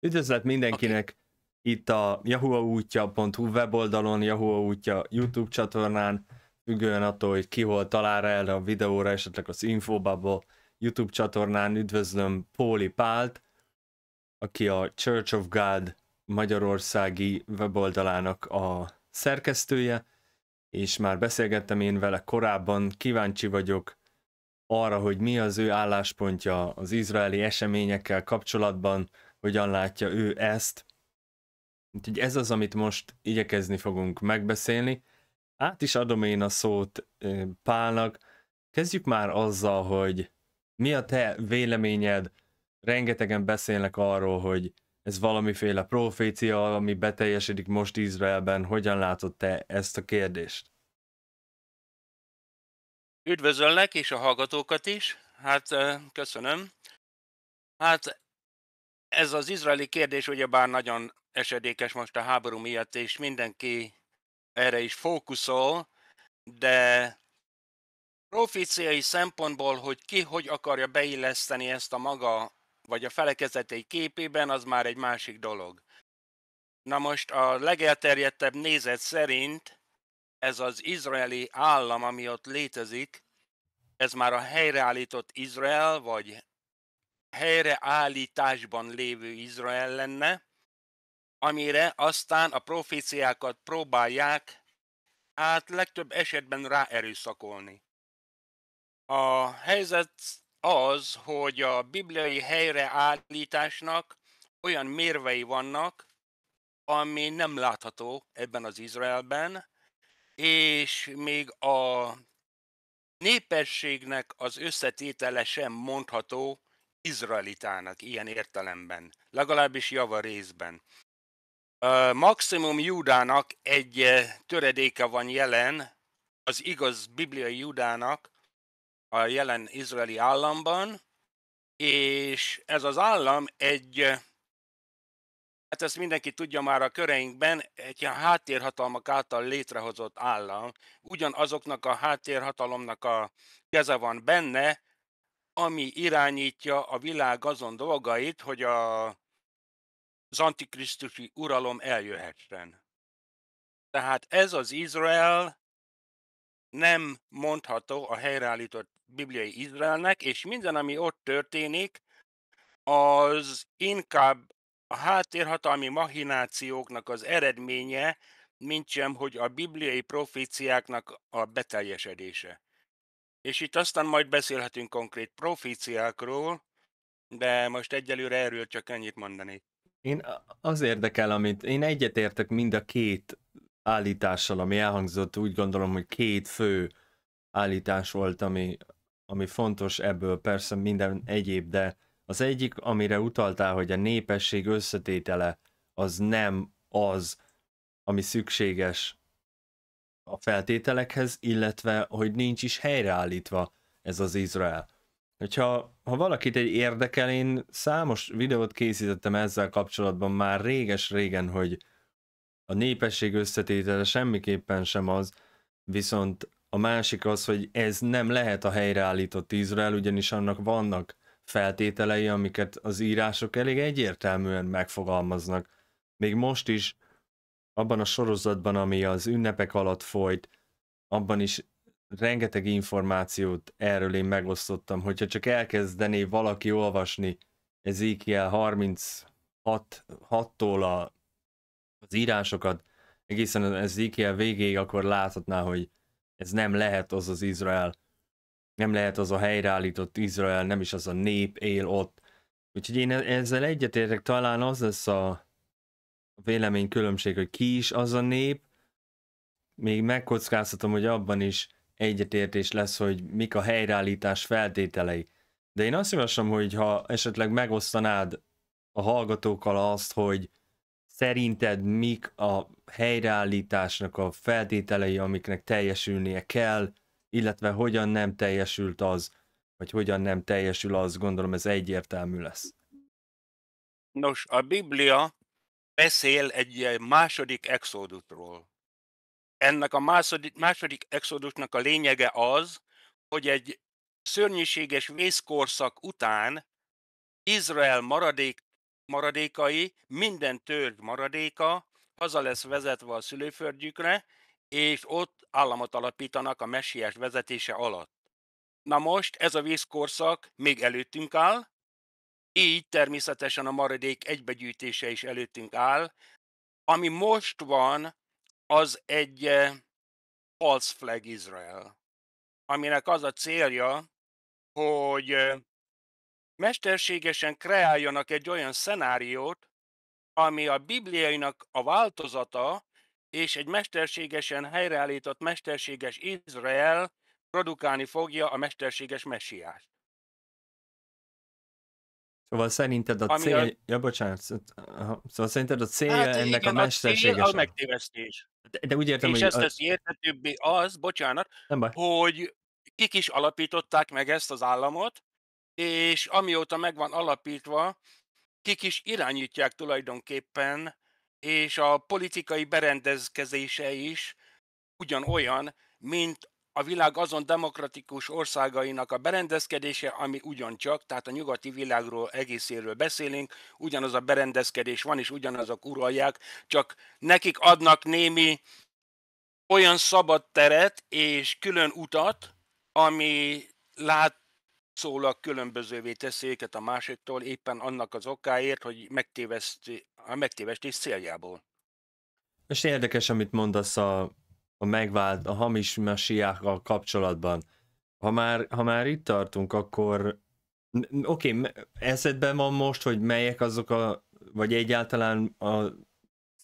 Üdvözlet mindenkinek okay. itt a jahuaútja.hu weboldalon, Yahoo útja YouTube csatornán, függően attól, hogy ki hol talál rá erre a videóra, esetleg az Infobubble YouTube csatornán üdvözlöm Póli Pált, aki a Church of God magyarországi weboldalának a szerkesztője, és már beszélgettem én vele korábban, kíváncsi vagyok arra, hogy mi az ő álláspontja az izraeli eseményekkel kapcsolatban, hogyan látja ő ezt. Úgyhogy ez az, amit most igyekezni fogunk megbeszélni. Át is adom én a szót Pálnak. Kezdjük már azzal, hogy mi a te véleményed? Rengetegen beszélnek arról, hogy ez valamiféle profécia, ami beteljesedik most Izraelben. Hogyan látod te ezt a kérdést? Üdvözöllek, és a hallgatókat is. Hát, köszönöm. Hát ez az izraeli kérdés ugyebár nagyon esedékes most a háború miatt, és mindenki erre is fókuszol, de proficiai szempontból, hogy ki hogy akarja beilleszteni ezt a maga vagy a felekezetei képében, az már egy másik dolog. Na most a legelterjedtebb nézet szerint ez az izraeli állam, ami ott létezik, ez már a helyreállított Izrael, vagy helyreállításban lévő Izrael lenne, amire aztán a proféciákat próbálják hát legtöbb esetben ráerőszakolni. A helyzet az, hogy a bibliai helyreállításnak olyan mérvei vannak, ami nem látható ebben az Izraelben, és még a népességnek az összetétele sem mondható izraelitának ilyen értelemben, legalábbis java részben. Maximum Júdának egy eh, töredéke van jelen, az igaz bibliai Júdának a jelen izraeli államban, és ez az állam egy, eh, hát ezt mindenki tudja már a köreinkben, egy ilyen háttérhatalmak által létrehozott állam. Ugyanazoknak a háttérhatalomnak a keze van benne, ami irányítja a világ azon dolgait, hogy a, az antikrisztusi uralom eljöhessen. Tehát ez az Izrael nem mondható a helyreállított bibliai Izraelnek, és minden, ami ott történik, az inkább a háttérhatalmi machinációknak az eredménye, mint sem, hogy a bibliai proféciáknak a beteljesedése és itt aztán majd beszélhetünk konkrét proficiákról, de most egyelőre erről csak ennyit mondani. Én az érdekel, amit én egyetértek mind a két állítással, ami elhangzott, úgy gondolom, hogy két fő állítás volt, ami, ami fontos ebből, persze minden egyéb, de az egyik, amire utaltál, hogy a népesség összetétele az nem az, ami szükséges a feltételekhez, illetve hogy nincs is helyreállítva ez az Izrael. Hogyha ha valakit egy érdekel, én számos videót készítettem ezzel kapcsolatban már réges-régen, hogy a népesség összetétele semmiképpen sem az, viszont a másik az, hogy ez nem lehet a helyreállított Izrael, ugyanis annak vannak feltételei, amiket az írások elég egyértelműen megfogalmaznak. Még most is abban a sorozatban, ami az ünnepek alatt folyt, abban is rengeteg információt erről én megosztottam, hogyha csak elkezdené valaki olvasni Ezekiel 36-tól az írásokat, egészen az Ezekiel végéig, akkor láthatná, hogy ez nem lehet az az Izrael, nem lehet az a helyreállított Izrael, nem is az a nép él ott. Úgyhogy én e-, ezzel egyetértek, talán az lesz a különbség, hogy ki is az a nép, még megkockáztatom, hogy abban is egyetértés lesz, hogy mik a helyreállítás feltételei. De én azt javaslom, hogy ha esetleg megosztanád a hallgatókkal azt, hogy szerinted mik a helyreállításnak a feltételei, amiknek teljesülnie kell, illetve hogyan nem teljesült az, vagy hogyan nem teljesül az, gondolom ez egyértelmű lesz. Nos, a Biblia beszél egy második exodusról. Ennek a második, második exodusnak a lényege az, hogy egy szörnyűséges vészkorszak után Izrael maradék, maradékai, minden törzs maradéka haza lesz vezetve a szülőföldjükre, és ott államot alapítanak a messiás vezetése alatt. Na most ez a vészkorszak még előttünk áll, így természetesen a maradék egybegyűjtése is előttünk áll. Ami most van, az egy eh, false flag Israel, aminek az a célja, hogy eh, mesterségesen kreáljanak egy olyan szenáriót, ami a Bibliainak a változata, és egy mesterségesen helyreállított mesterséges Izrael produkálni fogja a mesterséges messiást. Szóval szerinted a cél... A... Ja, bocsánat. Szóval, szóval szerinted a célja hát, ennek igen, a mesterséges... A, a megtévesztés. De, de úgy értem, És hogy... És ezt az a... érthetőbbé az, bocsánat, Nem baj. hogy kik is alapították meg ezt az államot, és amióta meg van alapítva, kik is irányítják tulajdonképpen, és a politikai berendezkezése is ugyanolyan, mint a világ azon demokratikus országainak a berendezkedése, ami ugyancsak, tehát a nyugati világról egészéről beszélünk, ugyanaz a berendezkedés van, és ugyanazok uralják, csak nekik adnak némi olyan szabad teret és külön utat, ami lát szólag különbözővé teszi őket a másiktól éppen annak az okáért, hogy megtéveszti, a megtévesztés céljából. És érdekes, amit mondasz a a megvált, a hamis messiákkal kapcsolatban. Ha már, ha már itt tartunk, akkor oké, okay, eszedben van most, hogy melyek azok a, vagy egyáltalán a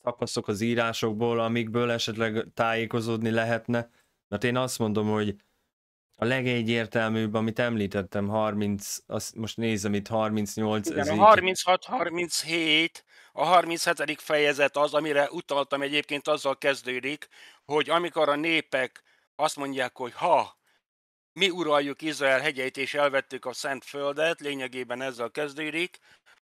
szakaszok az írásokból, amikből esetleg tájékozódni lehetne? Mert én azt mondom, hogy a legegyértelműbb, amit említettem, 30, azt most nézem itt, 38. Igen, ez a 36-37 a 37. fejezet az, amire utaltam egyébként, azzal kezdődik, hogy amikor a népek azt mondják, hogy ha mi uraljuk Izrael hegyeit és elvettük a Szent Földet, lényegében ezzel kezdődik,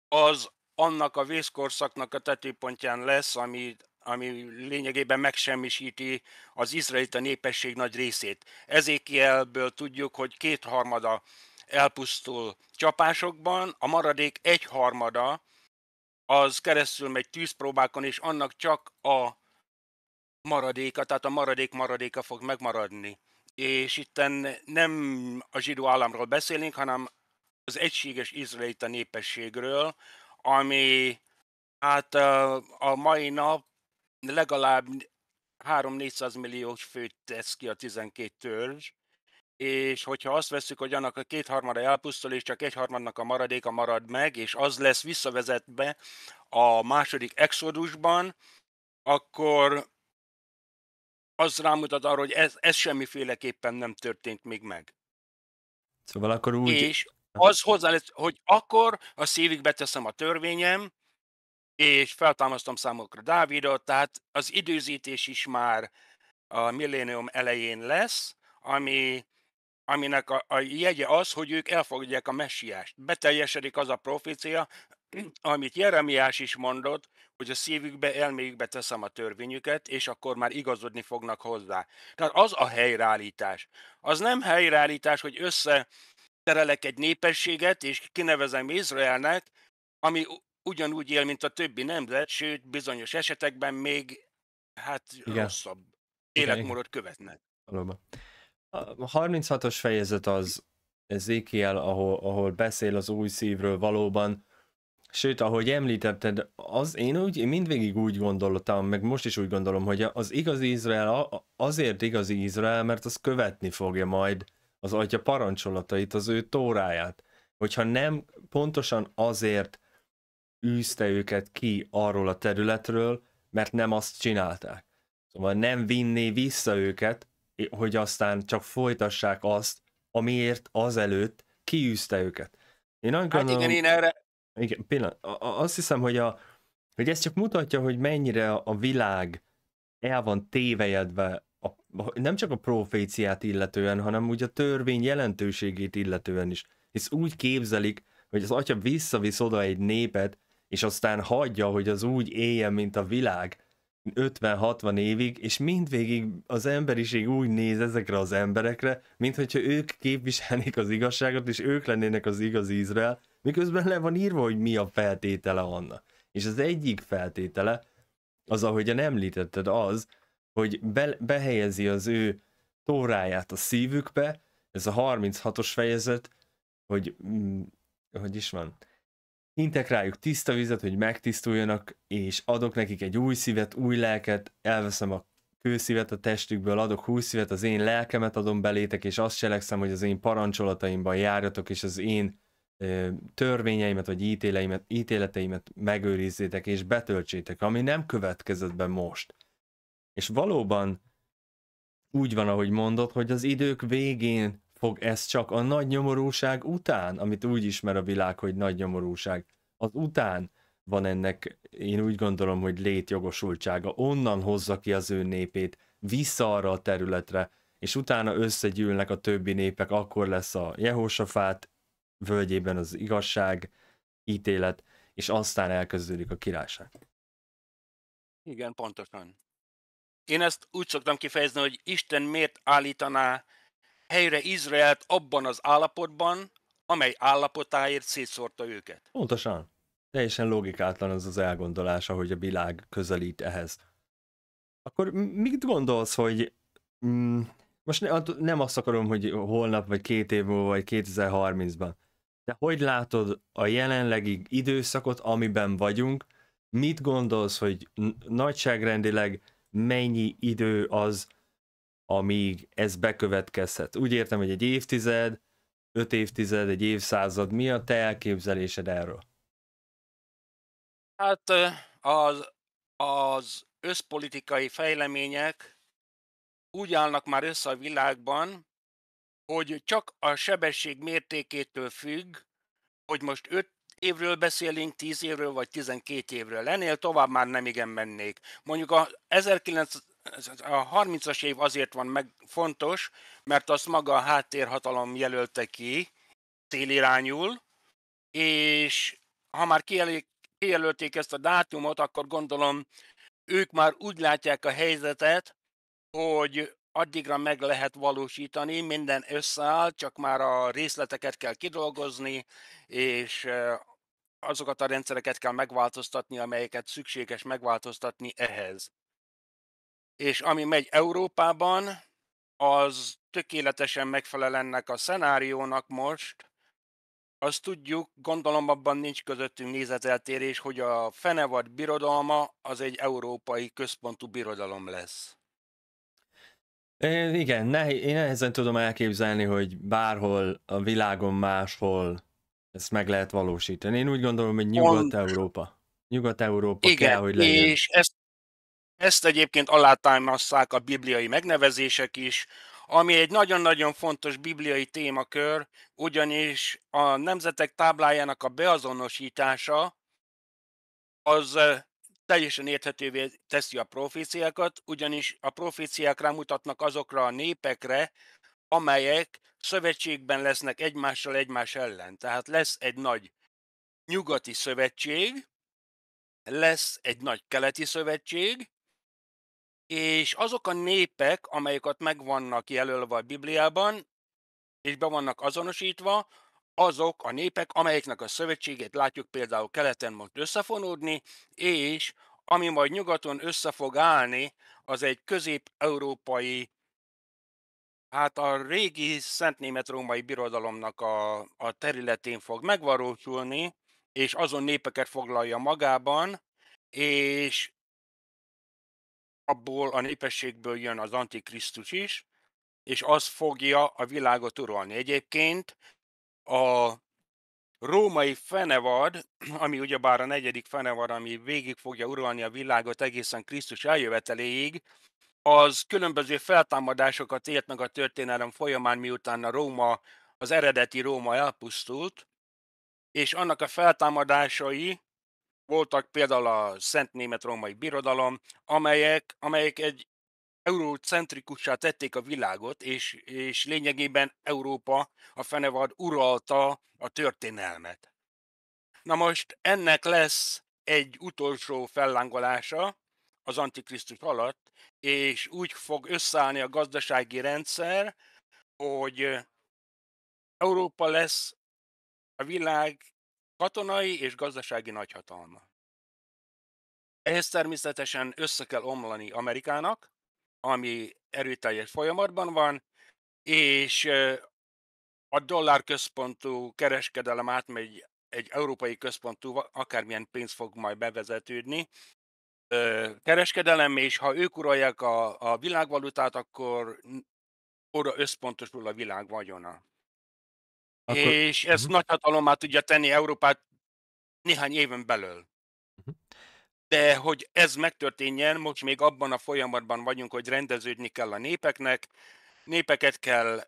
az annak a vészkorszaknak a tetőpontján lesz, ami, ami lényegében megsemmisíti az izraelita népesség nagy részét. Ezékielből tudjuk, hogy kétharmada elpusztul csapásokban, a maradék egyharmada az keresztül megy tűzpróbákon, és annak csak a maradéka, tehát a maradék maradéka fog megmaradni. És itten nem a zsidó államról beszélünk, hanem az egységes izraelita népességről, ami hát a mai nap legalább 3-400 millió főt tesz ki a 12 törzs, és hogyha azt veszük, hogy annak a kétharmada elpusztul, és csak egyharmadnak a maradéka marad meg, és az lesz visszavezetve a második exodusban, akkor az rámutat arra, hogy ez, ez semmiféleképpen nem történt még meg. Szóval akkor úgy... És az hozzá lesz, hogy akkor a szívig beteszem a törvényem, és feltámasztom számokra Dávidot, tehát az időzítés is már a millénium elején lesz, ami aminek a, a jegye az, hogy ők elfogadják a messiást. Beteljesedik az a profécia, amit Jeremiás is mondott, hogy a szívükbe, elméjükbe teszem a törvényüket, és akkor már igazodni fognak hozzá. Tehát az a helyreállítás. Az nem helyreállítás, hogy összeterelek egy népességet, és kinevezem Izraelnek, ami ugyanúgy él, mint a többi nemzet, sőt, bizonyos esetekben még hát Igen. rosszabb életmódot követnek. Valóban. A 36-os fejezet az Ezekiel, ahol, ahol beszél az új szívről valóban, Sőt, ahogy említetted, az én úgy, én mindvégig úgy gondoltam, meg most is úgy gondolom, hogy az igazi Izrael azért igazi Izrael, mert az követni fogja majd az atya parancsolatait, az ő tóráját. Hogyha nem pontosan azért űzte őket ki arról a területről, mert nem azt csinálták. Szóval nem vinné vissza őket, hogy aztán csak folytassák azt, amiért azelőtt kiűzte őket. Én azt hát gondolom, igen, én erre... Igen, pillanat, azt hiszem, hogy, a, hogy ez csak mutatja, hogy mennyire a világ el van tévejedve a, nem csak a proféciát illetően, hanem úgy a törvény jelentőségét illetően is. Hisz úgy képzelik, hogy az atya visszavisz oda egy népet, és aztán hagyja, hogy az úgy éljen, mint a világ, 50-60 évig, és mindvégig az emberiség úgy néz ezekre az emberekre, mint hogyha ők képviselnék az igazságot, és ők lennének az igazi Izrael, miközben le van írva, hogy mi a feltétele annak. És az egyik feltétele, az ahogyan említetted, az, hogy be, behelyezi az ő tóráját a szívükbe, ez a 36-os fejezet, hogy mm, hogy is van? Intek rájuk tiszta vizet, hogy megtisztuljanak, és adok nekik egy új szívet, új lelket, elveszem a kőszívet a testükből, adok húsz szívet, az én lelkemet adom belétek, és azt cselekszem, hogy az én parancsolataimban járjatok, és az én ö, törvényeimet, vagy ítéleimet, ítéleteimet megőrizzétek, és betöltsétek, ami nem következett be most. És valóban úgy van, ahogy mondod, hogy az idők végén fog ez csak a nagy nyomorúság után, amit úgy ismer a világ, hogy nagy nyomorúság, az után van ennek, én úgy gondolom, hogy létjogosultsága. Onnan hozza ki az ő népét, vissza arra a területre, és utána összegyűlnek a többi népek, akkor lesz a Jehósafát völgyében az igazság, ítélet, és aztán elkezdődik a királyság. Igen, pontosan. Én ezt úgy szoktam kifejezni, hogy Isten miért állítaná helyre Izraelt abban az állapotban, amely állapotáért szétszórta őket. Pontosan. Teljesen logikátlan az az elgondolása, hogy a világ közelít ehhez. Akkor mit gondolsz, hogy mm, most ne, nem azt akarom, hogy holnap, vagy két év múlva, vagy 2030-ban, de hogy látod a jelenlegi időszakot, amiben vagyunk, mit gondolsz, hogy nagyságrendileg mennyi idő az, amíg ez bekövetkezhet. Úgy értem, hogy egy évtized, öt évtized, egy évszázad, mi a te elképzelésed erről? Hát az, az összpolitikai fejlemények úgy állnak már össze a világban, hogy csak a sebesség mértékétől függ, hogy most 5 évről beszélünk, 10 évről vagy 12 évről. Ennél tovább már nem igen mennék. Mondjuk a 1900 a 30-as év azért van meg fontos, mert azt maga a háttérhatalom jelölte ki célirányul, és ha már kijelölték ezt a dátumot, akkor gondolom ők már úgy látják a helyzetet, hogy addigra meg lehet valósítani, minden összeáll, csak már a részleteket kell kidolgozni, és azokat a rendszereket kell megváltoztatni, amelyeket szükséges megváltoztatni ehhez és ami megy Európában, az tökéletesen megfelel ennek a szenáriónak most, azt tudjuk, gondolom abban nincs közöttünk nézeteltérés, hogy a Fenevad birodalma az egy európai központú birodalom lesz. É, igen, nehéz, én nehezen tudom elképzelni, hogy bárhol a világon máshol ezt meg lehet valósítani. Én úgy gondolom, hogy Nyugat-Európa. Nyugat-Európa igen, kell, hogy legyen. és ezt ezt egyébként alátámasztják a bibliai megnevezések is, ami egy nagyon-nagyon fontos bibliai témakör, ugyanis a nemzetek táblájának a beazonosítása az teljesen érthetővé teszi a proféciákat, ugyanis a proféciák rámutatnak azokra a népekre, amelyek szövetségben lesznek egymással egymás ellen. Tehát lesz egy nagy nyugati szövetség, lesz egy nagy keleti szövetség, és azok a népek, amelyek meg vannak jelölve a Bibliában, és be vannak azonosítva, azok a népek, amelyeknek a szövetségét látjuk például keleten most összefonódni, és ami majd nyugaton össze fog állni, az egy közép-európai, hát a régi Szent Német Római Birodalomnak a, a területén fog megvalósulni, és azon népeket foglalja magában, és abból a népességből jön az Antikrisztus is, és az fogja a világot uralni. Egyébként a római fenevad, ami ugyebár a negyedik fenevad, ami végig fogja uralni a világot egészen Krisztus eljöveteléig, az különböző feltámadásokat élt meg a történelem folyamán, miután a Róma, az eredeti Róma elpusztult, és annak a feltámadásai voltak például a Szent Német Római Birodalom, amelyek, amelyek egy eurocentrikussá tették a világot, és, és lényegében Európa, a fenevad uralta a történelmet. Na most ennek lesz egy utolsó fellángolása az antikrisztus alatt, és úgy fog összeállni a gazdasági rendszer, hogy Európa lesz a világ Katonai és gazdasági nagyhatalma. Ehhez természetesen össze kell omlani Amerikának, ami erőteljes folyamatban van, és a dollár központú kereskedelem átmegy egy európai központú, akármilyen pénz fog majd bevezetődni, kereskedelem, és ha ők uralják a, a világvalutát, akkor oda összpontosul a világ vagyona. Akkor... És ez uh-huh. nagy hatalomá tudja tenni Európát néhány éven belül. Uh-huh. De hogy ez megtörténjen, most még abban a folyamatban vagyunk, hogy rendeződni kell a népeknek, népeket kell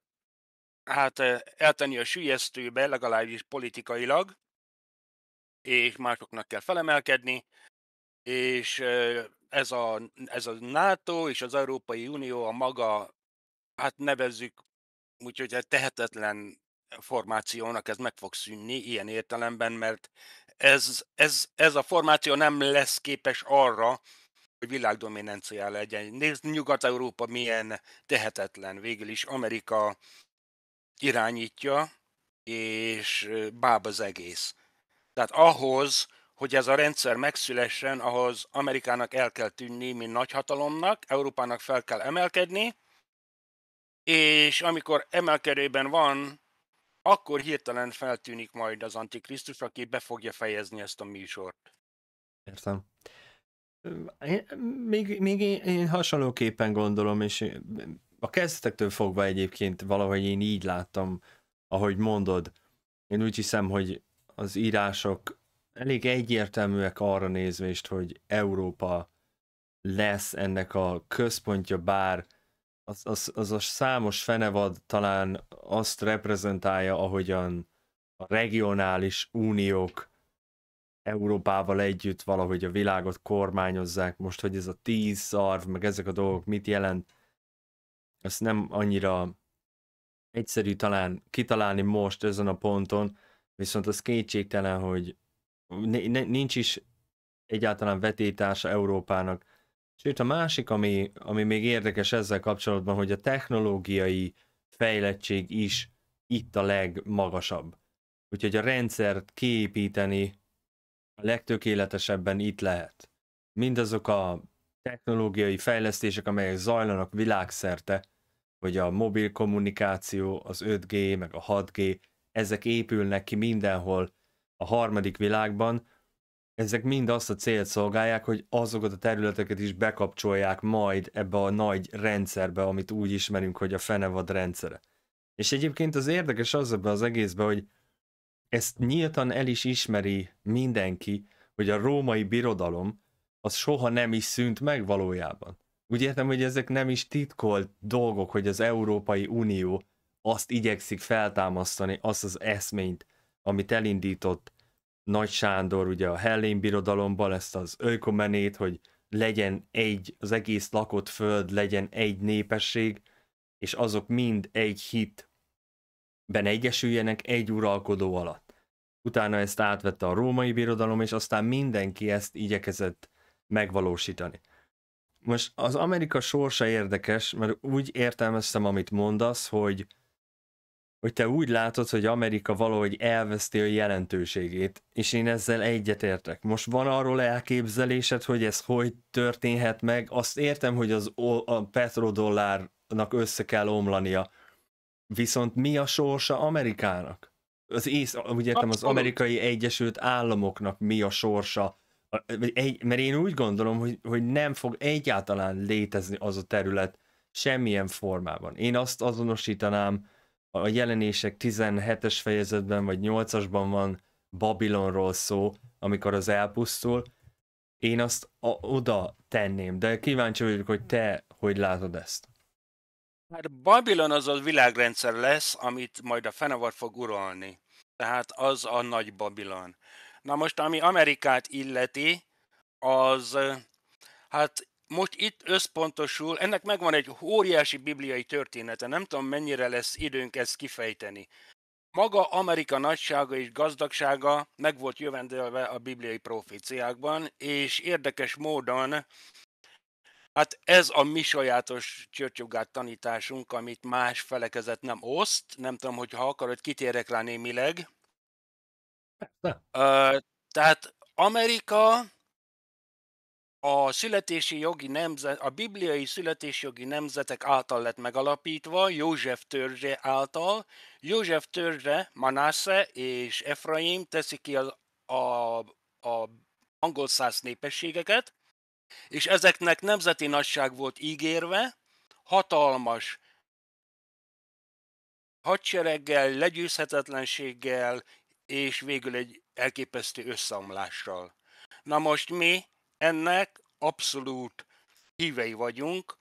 hát eltenni a sülyeztőbe, legalábbis politikailag, és másoknak kell felemelkedni, és ez a, ez a NATO és az Európai Unió a maga, hát nevezzük úgyhogy egy tehetetlen formációnak ez meg fog szűnni ilyen értelemben, mert ez, ez, ez a formáció nem lesz képes arra, hogy világdominancia legyen. Nézd, Nyugat-Európa milyen tehetetlen végül is. Amerika irányítja, és báb az egész. Tehát ahhoz, hogy ez a rendszer megszülessen, ahhoz Amerikának el kell tűnni, mint nagyhatalomnak, Európának fel kell emelkedni, és amikor emelkedőben van, akkor hirtelen feltűnik majd az Antikrisztus, aki be fogja fejezni ezt a műsort. Értem. még, még én, én hasonlóképpen gondolom, és a kezdetektől fogva egyébként valahogy én így láttam, ahogy mondod. Én úgy hiszem, hogy az írások elég egyértelműek arra nézvést, hogy Európa lesz ennek a központja, bár az, az, az a számos fenevad talán azt reprezentálja, ahogyan a regionális uniók Európával együtt valahogy a világot kormányozzák, most, hogy ez a tíz szarv, meg ezek a dolgok mit jelent, ezt nem annyira egyszerű talán kitalálni most ezen a ponton, viszont az kétségtelen, hogy nincs is egyáltalán vetétársa Európának Sőt, a másik, ami, ami még érdekes ezzel kapcsolatban, hogy a technológiai fejlettség is itt a legmagasabb. Úgyhogy a rendszert kiépíteni a legtökéletesebben itt lehet. Mindazok a technológiai fejlesztések, amelyek zajlanak világszerte, hogy a mobil kommunikáció, az 5G, meg a 6G, ezek épülnek ki mindenhol a harmadik világban, ezek mind azt a célt szolgálják, hogy azokat a területeket is bekapcsolják majd ebbe a nagy rendszerbe, amit úgy ismerünk, hogy a fenevad rendszere. És egyébként az érdekes az ebben az egészben, hogy ezt nyíltan el is ismeri mindenki, hogy a római birodalom az soha nem is szűnt meg valójában. Úgy értem, hogy ezek nem is titkolt dolgok, hogy az Európai Unió azt igyekszik feltámasztani, azt az eszményt, amit elindított nagy Sándor ugye a Hellén birodalomban ezt az ökomenét, hogy legyen egy, az egész lakott föld legyen egy népesség, és azok mind egy hitben egyesüljenek egy uralkodó alatt. Utána ezt átvette a római birodalom, és aztán mindenki ezt igyekezett megvalósítani. Most az Amerika sorsa érdekes, mert úgy értelmeztem, amit mondasz, hogy hogy te úgy látod, hogy Amerika valahogy elveszti a jelentőségét, és én ezzel egyetértek. Most van arról elképzelésed, hogy ez hogy történhet meg? Azt értem, hogy az a petrodollárnak össze kell omlania, viszont mi a sorsa Amerikának? Az ész, úgy értem, az amerikai Egyesült Államoknak mi a sorsa? mert én úgy gondolom, hogy, hogy nem fog egyáltalán létezni az a terület semmilyen formában. Én azt azonosítanám, a jelenések 17-es fejezetben vagy 8-asban van Babilonról szó, amikor az elpusztul, én azt a, oda tenném, de kíváncsi vagyok, hogy te hogy látod ezt. Hát Babilon az a világrendszer lesz, amit majd a Fenevar fog uralni. Tehát az a nagy Babilon. Na most, ami Amerikát illeti, az hát most itt összpontosul, ennek megvan egy óriási bibliai története, nem tudom mennyire lesz időnk ezt kifejteni. Maga Amerika nagysága és gazdagsága meg volt jövendelve a bibliai proféciákban, és érdekes módon Hát ez a mi sajátos csörtyogát tanításunk, amit más felekezet nem oszt. Nem tudom, hogy ha akarod, kitérek rá némileg. Uh, tehát Amerika a születési jogi nemzet, a bibliai születési jogi nemzetek által lett megalapítva, József törzse által. József törzse, Manasse és Efraim teszi ki a, a, a angol száz népességeket, és ezeknek nemzeti nagyság volt ígérve, hatalmas hadsereggel, legyőzhetetlenséggel, és végül egy elképesztő összeomlással. Na most mi ennek abszolút hívei vagyunk,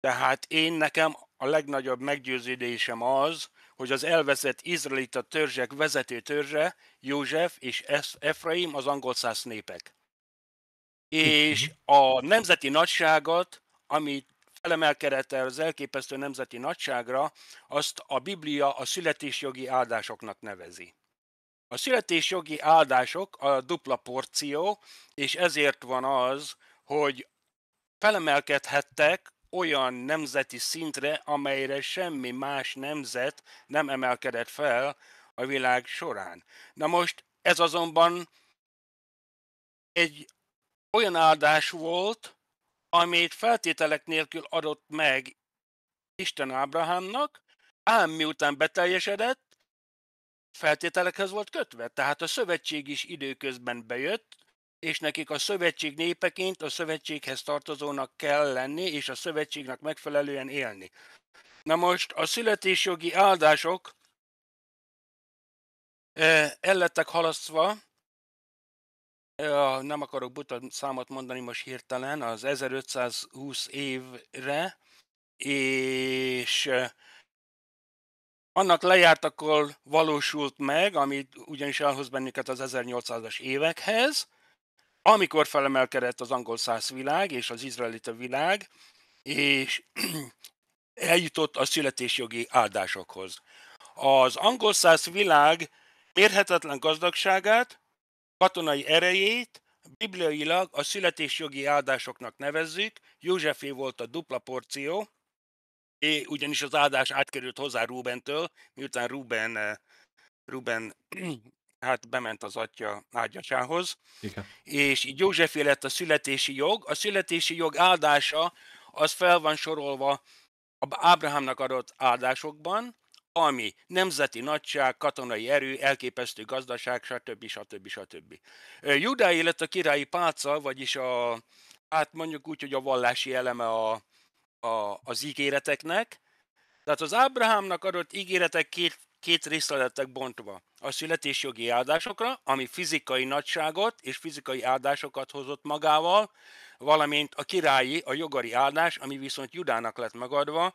tehát én nekem a legnagyobb meggyőződésem az, hogy az elveszett izraelita törzsek vezető törzse, József és Efraim az angol száz népek. És mhm. a nemzeti nagyságot, amit felemelkedett el az elképesztő nemzeti nagyságra, azt a Biblia a születésjogi áldásoknak nevezi. A születésjogi áldások a dupla porció, és ezért van az, hogy felemelkedhettek olyan nemzeti szintre, amelyre semmi más nemzet nem emelkedett fel a világ során. Na most ez azonban egy olyan áldás volt, amit feltételek nélkül adott meg Isten Ábrahámnak, ám miután beteljesedett, feltételekhez volt kötve. Tehát a szövetség is időközben bejött, és nekik a szövetség népeként a szövetséghez tartozónak kell lenni, és a szövetségnek megfelelően élni. Na most a születésjogi áldások el halasztva, nem akarok buta számot mondani most hirtelen, az 1520 évre, és annak lejártakor valósult meg, ami ugyanis elhoz bennünket az 1800-as évekhez, amikor felemelkedett az angol száz világ és az izraelita világ, és eljutott a születésjogi áldásokhoz. Az angol száz világ mérhetetlen gazdagságát, katonai erejét, bibliailag a születésjogi áldásoknak nevezzük, Józsefé volt a dupla porció, É, ugyanis az áldás átkerült hozzá Rubentől, miután Ruben, eh, Ruben hát bement az atya ágyacsához, Igen. és így Józsefé lett a születési jog. A születési jog áldása az fel van sorolva a Ábrahámnak adott áldásokban, ami nemzeti nagyság, katonai erő, elképesztő gazdaság, stb. stb. stb. Judáé lett a királyi pálca, vagyis a, hát mondjuk úgy, hogy a vallási eleme a, a, az ígéreteknek. Tehát az Ábrahámnak adott ígéretek két, két részre lettek bontva. A születésjogi áldásokra, ami fizikai nagyságot és fizikai áldásokat hozott magával, valamint a királyi, a jogari áldás, ami viszont Judának lett megadva,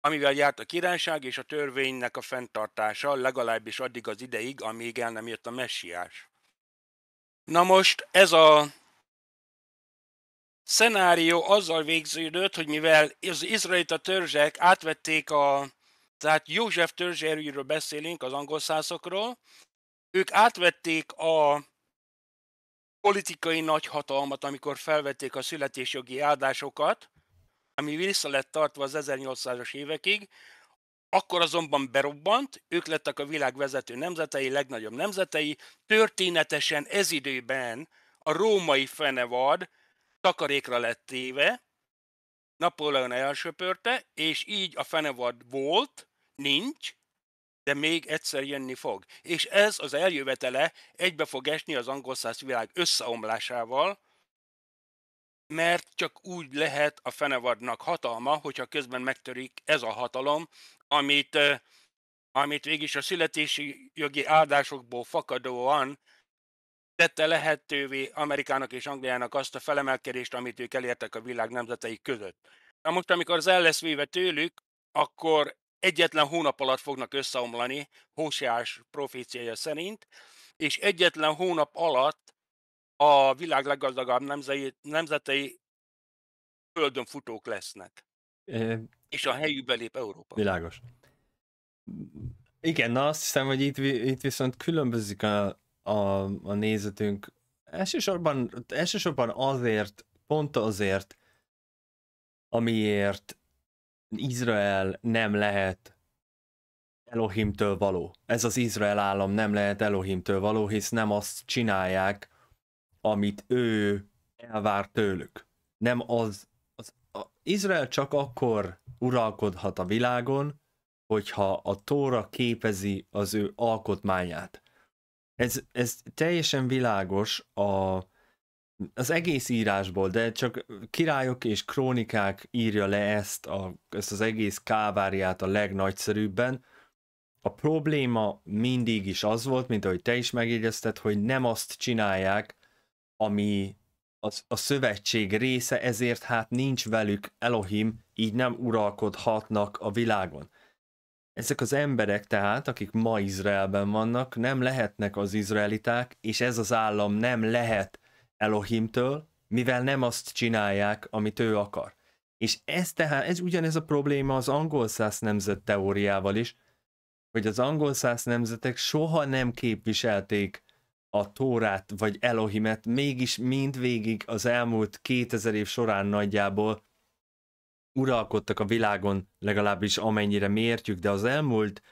amivel járt a királyság és a törvénynek a fenntartása, legalábbis addig az ideig, amíg el nem jött a messiás. Na most ez a szenárió azzal végződött, hogy mivel az izraelita törzsek átvették a, tehát József törzserűről beszélünk, az angol szászokról, ők átvették a politikai nagyhatalmat, amikor felvették a születésjogi áldásokat, ami vissza lett tartva az 1800-as évekig, akkor azonban berobbant, ők lettek a világ vezető nemzetei, legnagyobb nemzetei, történetesen ez időben a római fenevad takarékra lett téve, Napóleon elsöpörte, és így a fenevad volt, nincs, de még egyszer jönni fog. És ez az eljövetele egybe fog esni az angol száz világ összeomlásával, mert csak úgy lehet a fenevadnak hatalma, hogyha közben megtörik ez a hatalom, amit, eh, amit végig a születési jogi áldásokból fakadóan tette lehetővé Amerikának és Angliának azt a felemelkedést, amit ők elértek a világ nemzetei között. Na most, amikor az el lesz véve tőlük, akkor egyetlen hónap alatt fognak összeomlani, Hóseás proféciája szerint, és egyetlen hónap alatt a világ leggazdagabb nemzei, nemzetei földön futók lesznek. E... És a helyük lép Európa. Világos. Igen, na azt hiszem, hogy itt, itt viszont különbözik a, a, a nézetünk elsősorban, elsősorban azért, pont azért, amiért Izrael nem lehet Elohimtől való. Ez az Izrael állam nem lehet Elohimtől való, hisz nem azt csinálják, amit ő elvár tőlük. Nem az, az a, Izrael csak akkor uralkodhat a világon, hogyha a Tóra képezi az ő alkotmányát ez, ez teljesen világos a, az egész írásból, de csak királyok és krónikák írja le ezt, a, ezt az egész káváriát a legnagyszerűbben. A probléma mindig is az volt, mint ahogy te is megjegyezted, hogy nem azt csinálják, ami az, a szövetség része, ezért hát nincs velük Elohim, így nem uralkodhatnak a világon. Ezek az emberek tehát, akik ma Izraelben vannak, nem lehetnek az izraeliták, és ez az állam nem lehet Elohimtől, mivel nem azt csinálják, amit ő akar. És ez tehát, ez ugyanez a probléma az angol száz nemzet teóriával is, hogy az angol száz nemzetek soha nem képviselték a Tórát vagy Elohimet, mégis mindvégig az elmúlt 2000 év során nagyjából uralkodtak a világon, legalábbis amennyire mértjük, de az elmúlt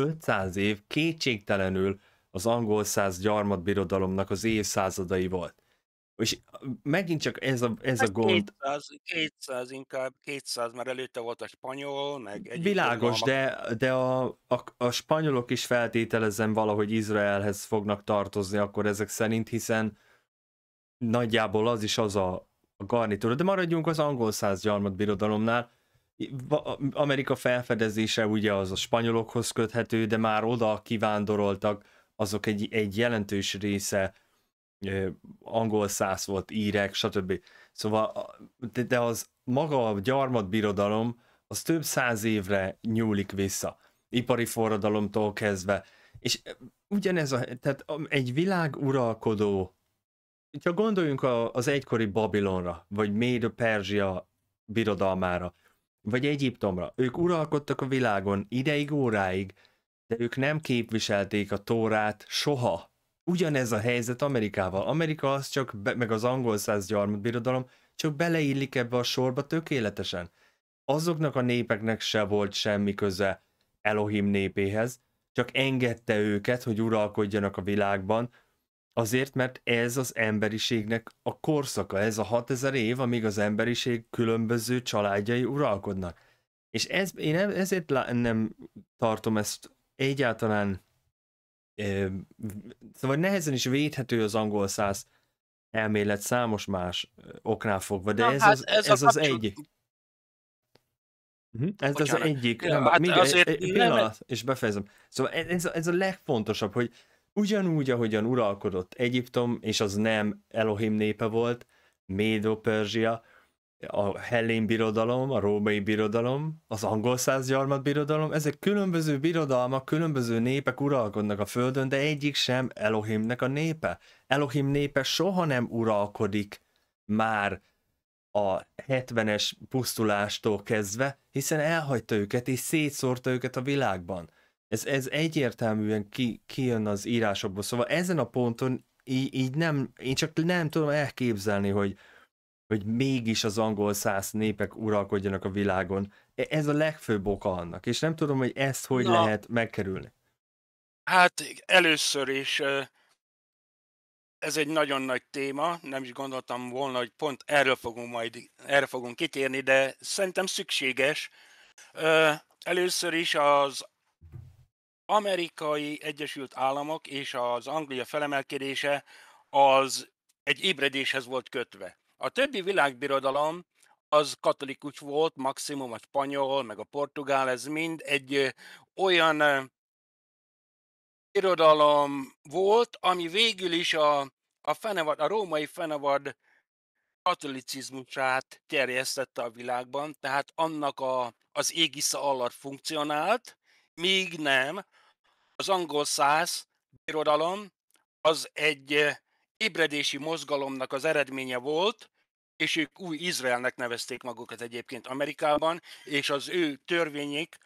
500 év kétségtelenül az angol száz gyarmatbirodalomnak az évszázadai volt. És megint csak ez a, ez hát a gond. 200, 200 inkább, 200, mert előtte volt a spanyol, meg egy Világos, de, de a, a, a spanyolok is feltételezem valahogy Izraelhez fognak tartozni akkor ezek szerint, hiszen nagyjából az is az a a garnitúra. De maradjunk az angol száz birodalomnál. Amerika felfedezése ugye az a spanyolokhoz köthető, de már oda kivándoroltak, azok egy, egy jelentős része angol száz volt, írek, stb. Szóval, de, de az maga a birodalom, az több száz évre nyúlik vissza. Ipari forradalomtól kezdve. És ugyanez a, tehát egy világ uralkodó ha gondoljunk a, az egykori Babilonra, vagy Médo-Perzsia birodalmára, vagy Egyiptomra. Ők uralkodtak a világon ideig, óráig, de ők nem képviselték a tórát soha. Ugyanez a helyzet Amerikával. Amerika az csak, be, meg az angol száz birodalom csak beleillik ebbe a sorba tökéletesen. Azoknak a népeknek se volt semmi köze Elohim népéhez, csak engedte őket, hogy uralkodjanak a világban, Azért, mert ez az emberiségnek a korszaka, ez a 6000 év, amíg az emberiség különböző családjai uralkodnak. És ez, én e-, ezért nem tartom ezt egyáltalán, szóval nehezen is védhető az angol száz elmélet számos más oknál fogva, de Na, ez, hát az, ez, ez az egy. Uh-huh. Ez Bocsánat. az egyik. Ja, nem, hát még azért egy, egy pillanat, nem... és befejezem. Szóval e-, ez, ez a legfontosabb, hogy ugyanúgy, ahogyan uralkodott Egyiptom, és az nem Elohim népe volt, Médo-Perzsia, a Hellén birodalom, a Római birodalom, az angol százgyarmat birodalom, ezek különböző birodalmak, különböző népek uralkodnak a földön, de egyik sem Elohimnek a népe. Elohim népe soha nem uralkodik már a 70-es pusztulástól kezdve, hiszen elhagyta őket és szétszórta őket a világban. Ez, ez egyértelműen ki, kijön az írásokból. Szóval ezen a ponton így, így nem, én csak nem tudom elképzelni, hogy, hogy mégis az angol száz népek uralkodjanak a világon. E, ez a legfőbb oka annak, és nem tudom, hogy ezt hogy Na, lehet megkerülni. Hát először is ez egy nagyon nagy téma, nem is gondoltam volna, hogy pont erről fogunk majd, erről fogunk kitérni, de szerintem szükséges. Először is az amerikai Egyesült Államok és az Anglia felemelkedése az egy ébredéshez volt kötve. A többi világbirodalom az katolikus volt, maximum a spanyol, meg a portugál, ez mind egy olyan birodalom volt, ami végül is a, a, fenevad, a római fenevad katolicizmusát terjesztette a világban, tehát annak a, az égisza alatt funkcionált, míg nem az angol száz birodalom az egy ébredési mozgalomnak az eredménye volt, és ők új Izraelnek nevezték magukat egyébként Amerikában, és az ő törvényik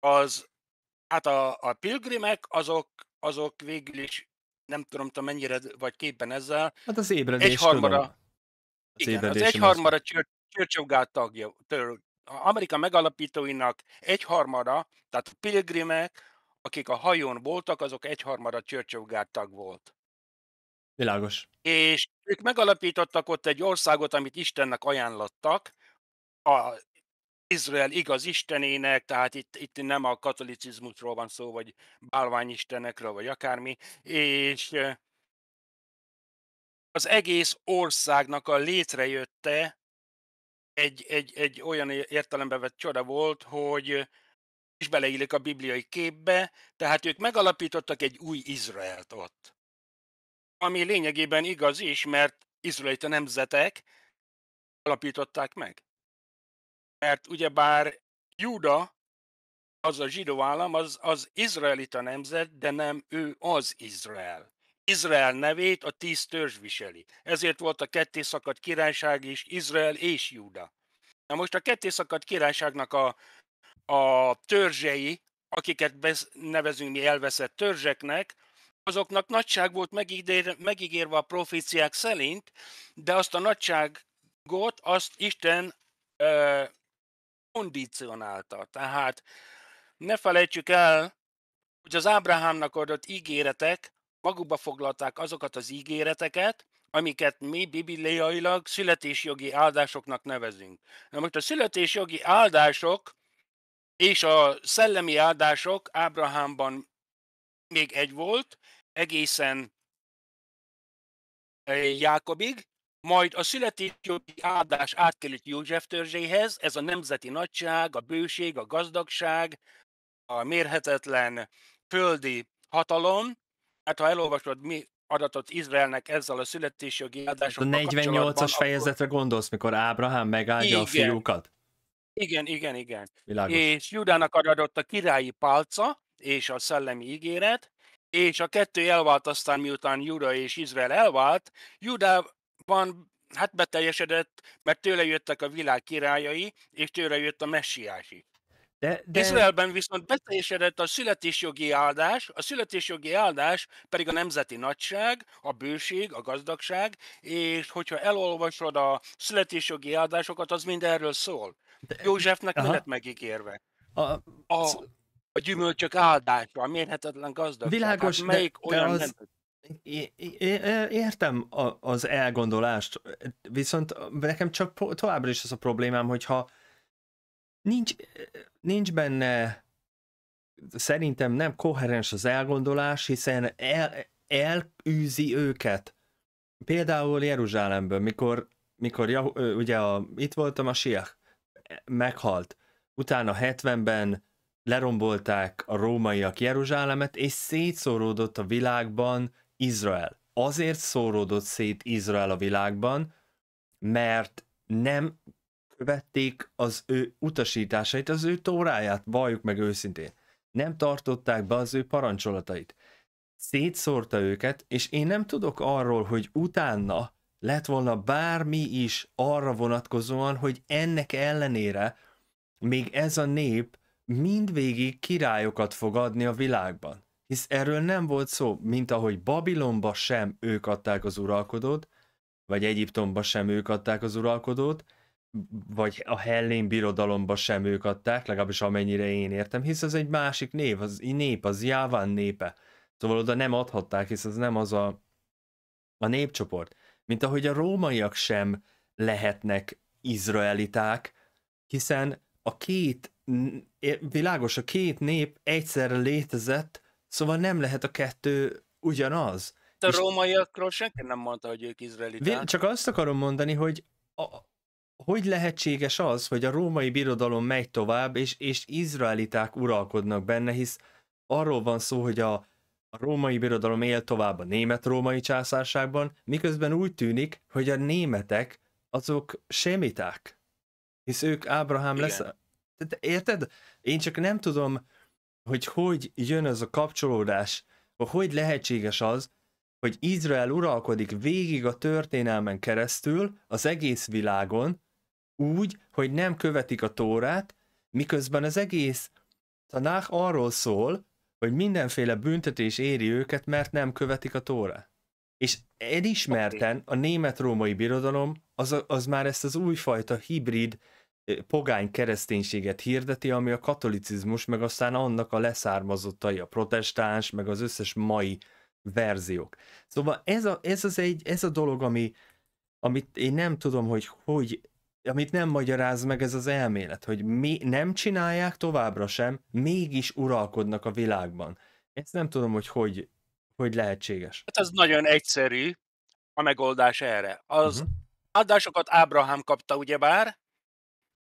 az, hát a, a pilgrimek azok, azok végül is, nem tudom, te mennyire vagy képben ezzel. Hát az ébredés egyharmada, Az igen, az egy Church, Church of God tagja, tör, Amerika megalapítóinak egyharmada, tehát a pilgrimek, akik a hajón voltak, azok egyharmada Church of God tag volt. Világos. És ők megalapítottak ott egy országot, amit Istennek ajánlottak, a Izrael igaz istenének, tehát itt, itt nem a katolicizmusról van szó, vagy bálványistenekről, vagy akármi, és az egész országnak a létrejötte egy, egy, egy olyan értelembe vett csoda volt, hogy és beleillik a bibliai képbe, tehát ők megalapítottak egy új Izraelt ott. Ami lényegében igaz is, mert izraelita nemzetek alapították meg. Mert ugyebár Júda, az a zsidó állam, az, az izraelita nemzet, de nem ő az Izrael. Izrael nevét a tíz törzs viseli. Ezért volt a ketté szakadt királyság is, Izrael és Júda. Na most a ketté szakadt királyságnak a a törzsei, akiket nevezünk mi elveszett törzseknek, azoknak nagyság volt megígér, megígérve a proféciák szerint, de azt a nagyságot azt Isten ö, kondicionálta. Tehát ne felejtsük el, hogy az Ábrahámnak adott ígéretek magukba foglalták azokat az ígéreteket, amiket mi bibliailag születésjogi áldásoknak nevezünk. Na most a születésjogi áldások és a szellemi áldások Ábrahámban még egy volt, egészen eh, Jákobig, majd a születési áldás átkerült József törzséhez, ez a nemzeti nagyság, a bőség, a gazdagság, a mérhetetlen földi hatalom. Hát ha elolvasod, mi adatot Izraelnek ezzel a jogi hát áldásokkal A 48-as fejezetre gondolsz, mikor Ábrahám megáldja igen, a fiúkat? Igen, igen, igen. Világos. És Judának adott a királyi pálca és a szellemi ígéret, és a kettő elvált aztán, miután Juda és Izrael elvált, Judában hát beteljesedett, mert tőle jöttek a világ királyai, és tőle jött a messiási. De, de... Izraelben viszont beteljesedett a születésjogi áldás, a születésjogi áldás pedig a nemzeti nagyság, a bőség, a gazdagság, és hogyha elolvasod a születésjogi áldásokat, az mind erről szól. De, Józsefnek aha. lett megígérve. A, a, a gyümölcsök áldása, a mérhetetlen gazdag. Világos, hát melyik de, olyan de az... nem... É, é, értem a, az elgondolást, viszont nekem csak továbbra is az a problémám, hogyha nincs, nincs benne szerintem nem koherens az elgondolás, hiszen el, elűzi őket. Például Jeruzsálemből, mikor, mikor ugye a, itt voltam a siak, meghalt. Utána 70-ben lerombolták a rómaiak Jeruzsálemet, és szétszóródott a világban Izrael. Azért szóródott szét Izrael a világban, mert nem követték az ő utasításait, az ő tóráját, valljuk meg őszintén. Nem tartották be az ő parancsolatait. Szétszórta őket, és én nem tudok arról, hogy utána lett volna bármi is arra vonatkozóan, hogy ennek ellenére még ez a nép mindvégig királyokat fog adni a világban. Hisz erről nem volt szó, mint ahogy Babilonba sem ők adták az uralkodót, vagy Egyiptomba sem ők adták az uralkodót, vagy a Hellén birodalomba sem ők adták, legalábbis amennyire én értem, hisz az egy másik név, az nép, az Jáván népe. Szóval oda nem adhatták, hisz az nem az a, a népcsoport mint ahogy a rómaiak sem lehetnek izraeliták, hiszen a két, világos, a két nép egyszerre létezett, szóval nem lehet a kettő ugyanaz. De a rómaiakról senki nem mondta, hogy ők izraeliták. Csak azt akarom mondani, hogy a, hogy lehetséges az, hogy a római birodalom megy tovább, és, és izraeliták uralkodnak benne, hisz arról van szó, hogy a a római birodalom él tovább a német-római császárságban, miközben úgy tűnik, hogy a németek azok semiták, Hisz ők Ábrahám lesz. De érted? Én csak nem tudom, hogy hogy jön ez a kapcsolódás, hogy hogy lehetséges az, hogy Izrael uralkodik végig a történelmen keresztül, az egész világon, úgy, hogy nem követik a tórát, miközben az egész tanák arról szól, hogy mindenféle büntetés éri őket, mert nem követik a tórát. És elismerten a német-római birodalom az, az már ezt az újfajta hibrid pogány kereszténységet hirdeti, ami a katolicizmus, meg aztán annak a leszármazottai, a protestáns, meg az összes mai verziók. Szóval ez a, ez az egy, ez a dolog, ami, amit én nem tudom, hogy hogy amit nem magyaráz meg ez az elmélet, hogy mi nem csinálják továbbra sem, mégis uralkodnak a világban. Ezt nem tudom, hogy hogy, hogy lehetséges. Hát ez nagyon egyszerű a megoldás erre. Az uh-huh. Mhm. adásokat Ábrahám kapta ugyebár,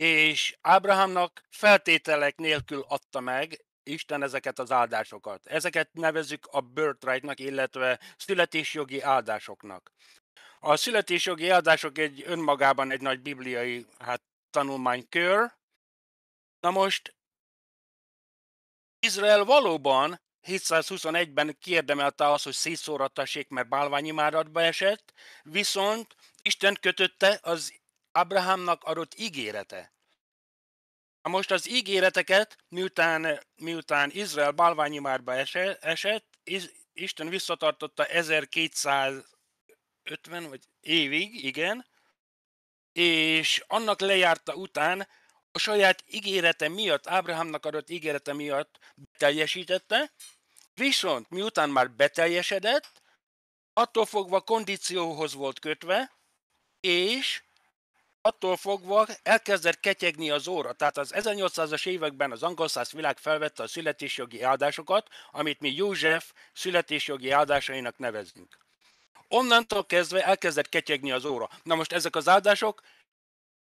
és Ábrahámnak feltételek nélkül adta meg Isten ezeket az áldásokat. Ezeket nevezük a birthrightnak, illetve születésjogi áldásoknak. A születésjogi adások egy önmagában egy nagy bibliai hát, tanulmánykör. Na most Izrael valóban 721-ben kiérdemelte azt, hogy szétszórattassék, mert bálványimádatba esett, viszont Isten kötötte az Abrahamnak adott ígérete. Na most az ígéreteket, miután, miután Izrael bálványimádba esett, Isten visszatartotta 1200 50 vagy évig, igen, és annak lejárta után a saját ígérete miatt, Ábrahámnak adott ígérete miatt beteljesítette, viszont miután már beteljesedett, attól fogva kondícióhoz volt kötve, és attól fogva elkezdett ketyegni az óra. Tehát az 1800-as években az angol száz világ felvette a születésjogi áldásokat, amit mi József születésjogi áldásainak nevezünk onnantól kezdve elkezdett ketyegni az óra. Na most ezek az áldások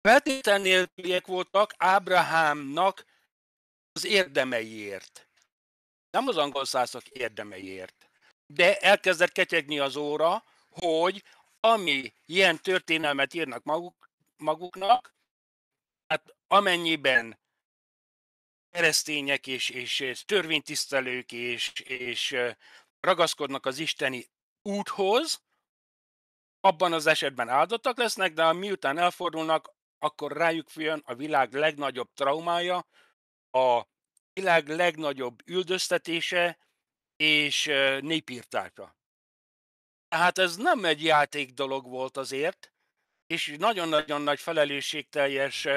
feltétel nélküliek voltak Ábrahámnak az érdemeiért. Nem az angol szászok érdemeiért. De elkezdett ketyegni az óra, hogy ami ilyen történelmet írnak maguk, maguknak, hát amennyiben keresztények és, és törvénytisztelők és, és ragaszkodnak az isteni úthoz, abban az esetben áldottak lesznek, de miután elfordulnak, akkor rájuk jön a világ legnagyobb traumája, a világ legnagyobb üldöztetése és népírtása. Tehát ez nem egy játék dolog volt azért, és nagyon-nagyon nagy felelősségteljes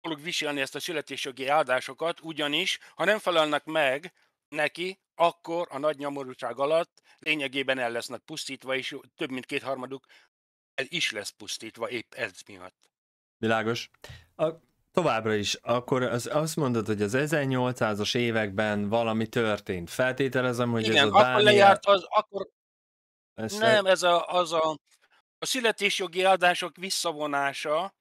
dolog viselni ezt a születésjogi áldásokat, ugyanis, ha nem felelnek meg neki, akkor a nagy nyomorúság alatt lényegében el lesznek pusztítva, és több mint kétharmaduk el is lesz pusztítva épp ez miatt. Világos. A, továbbra is, akkor az, azt mondod, hogy az 1800-as években valami történt. Feltételezem, hogy Igen, ez a Dánia... akkor lejárt az, akkor... Ezt nem, le... ez a, az a, a születésjogi áldások visszavonása,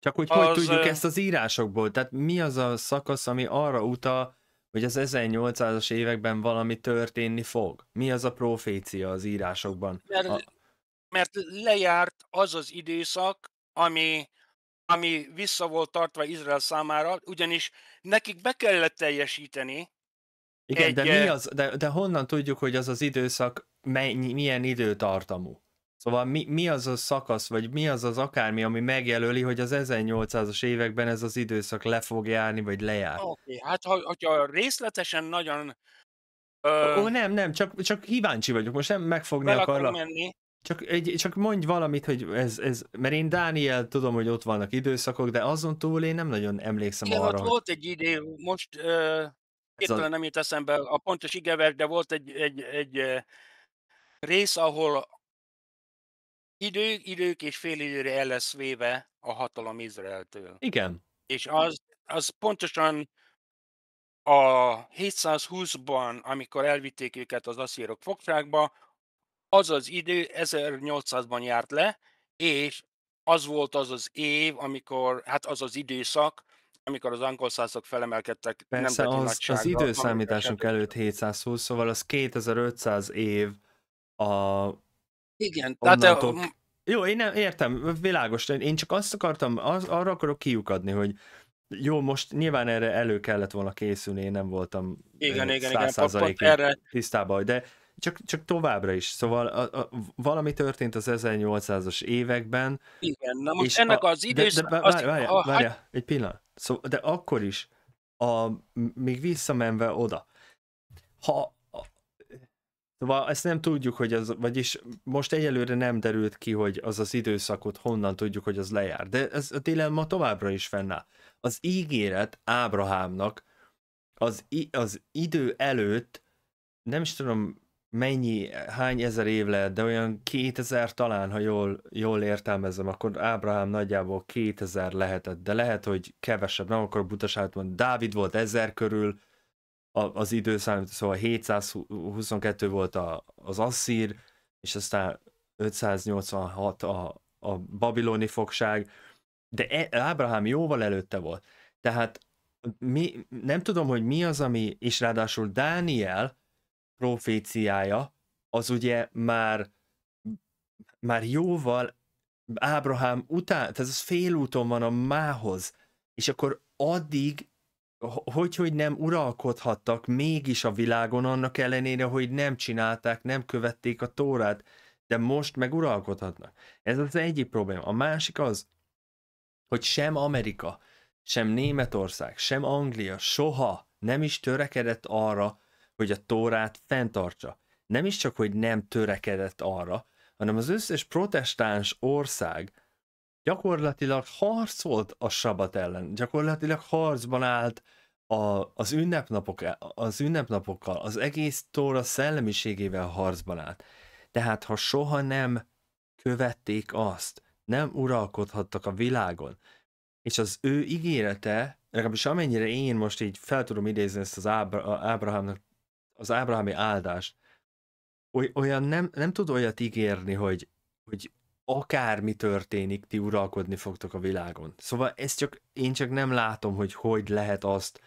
csak hogy az... hogy tudjuk ezt az írásokból? Tehát mi az a szakasz, ami arra utal, hogy az 1800-as években valami történni fog. Mi az a profécia az írásokban? Mert, a... mert lejárt az az időszak, ami, ami vissza volt tartva Izrael számára, ugyanis nekik be kellett teljesíteni. Igen, egy... de, mi eh, az, de, de honnan tudjuk, hogy az az időszak mennyi, milyen időtartamú? Szóval mi, mi az a szakasz, vagy mi az az akármi, ami megjelöli, hogy az 1800-as években ez az időszak le fog járni, vagy lejár? Oké, okay, hát ha, hogyha részletesen nagyon... Ö... Ó, nem, nem, csak, csak kíváncsi vagyok, most nem megfogni akarlak. Menni. Csak, egy, csak mondj valamit, hogy ez, ez, mert én Dániel tudom, hogy ott vannak időszakok, de azon túl én nem nagyon emlékszem Igen, arra. Ott volt egy idő, most uh, hirtelen a... nem jut eszembe a pontos igevert, de volt egy, egy, egy, egy rész, ahol idő, idők és időre el lesz véve a hatalom Izraeltől. Igen. És az, az pontosan a 720-ban, amikor elvitték őket az asszírok fogságba, az az idő 1800-ban járt le, és az volt az az év, amikor, hát az az időszak, amikor az angol százok felemelkedtek. Persze, nem az, az időszámításunk előtt 720, szóval az 2500 év a igen, tehát jó, én nem értem, világos, én csak azt akartam, az, arra akarok kiukadni, hogy jó, most nyilván erre elő kellett volna készülni, én nem voltam igen, igen, igen, erre. tisztában, de csak, csak továbbra is, szóval a, a, valami történt az 1800-as években. Igen, na most és ennek a, az idős... De, de, várja, várja, várja, a... Hát- egy pillanat. Szóval, de akkor is, a, még visszamenve oda, ha Szóval ezt nem tudjuk, hogy az, vagyis most egyelőre nem derült ki, hogy az az időszakot honnan tudjuk, hogy az lejár. De ez a dilemma továbbra is fennáll. Az ígéret Ábrahámnak az, az idő előtt nem is tudom mennyi, hány ezer év lehet, de olyan 2000 talán, ha jól, jól értelmezem, akkor Ábrahám nagyjából 2000 lehetett, de lehet, hogy kevesebb, nem akkor butaságot mondani. Dávid volt ezer körül, az időszám, szóval 722 volt a, az asszír, és aztán 586 a, a babiloni fogság, de e, Ábrahám jóval előtte volt. Tehát mi, nem tudom, hogy mi az, ami, és ráadásul Dániel proféciája, az ugye már, már jóval Ábrahám után, tehát ez félúton van a mához, és akkor addig hogy, hogy nem uralkodhattak mégis a világon, annak ellenére, hogy nem csinálták, nem követték a tórát, de most meg uralkodhatnak. Ez az egyik probléma. A másik az, hogy sem Amerika, sem Németország, sem Anglia soha nem is törekedett arra, hogy a tórát fenntartsa. Nem is csak, hogy nem törekedett arra, hanem az összes protestáns ország, gyakorlatilag harcolt a sabat ellen, gyakorlatilag harcban állt a, az, ünnepnapok, e, az ünnepnapokkal, az egész Tóra szellemiségével harcban állt. Tehát ha soha nem követték azt, nem uralkodhattak a világon, és az ő ígérete, legalábbis amennyire én most így fel tudom idézni ezt az Ábra, Ábrahámnak, az ábrahámi áldást, olyan nem, nem tud olyat ígérni, hogy akármi történik, ti uralkodni fogtok a világon. Szóval ez csak, én csak nem látom, hogy hogy lehet azt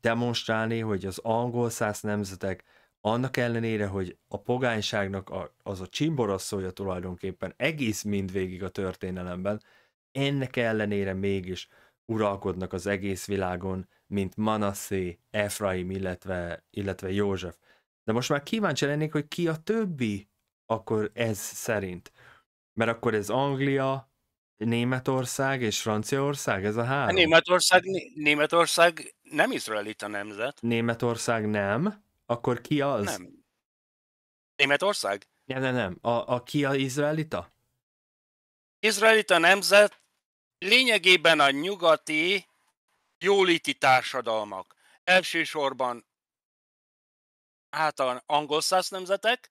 demonstrálni, hogy az angol száz nemzetek annak ellenére, hogy a pogányságnak a, az a csimboraszója tulajdonképpen egész mindvégig a történelemben, ennek ellenére mégis uralkodnak az egész világon, mint Manassé, Efraim, illetve, illetve József. De most már kíváncsi lennék, hogy ki a többi akkor ez szerint. Mert akkor ez Anglia, Németország és Franciaország, ez a három. A Németország, Németország nem izraelita nemzet. Németország nem, akkor ki az? Nem. Németország? Nem, nem, nem. A, a ki a izraelita? Izraelita nemzet lényegében a nyugati jóléti társadalmak. Elsősorban hát angol száz nemzetek,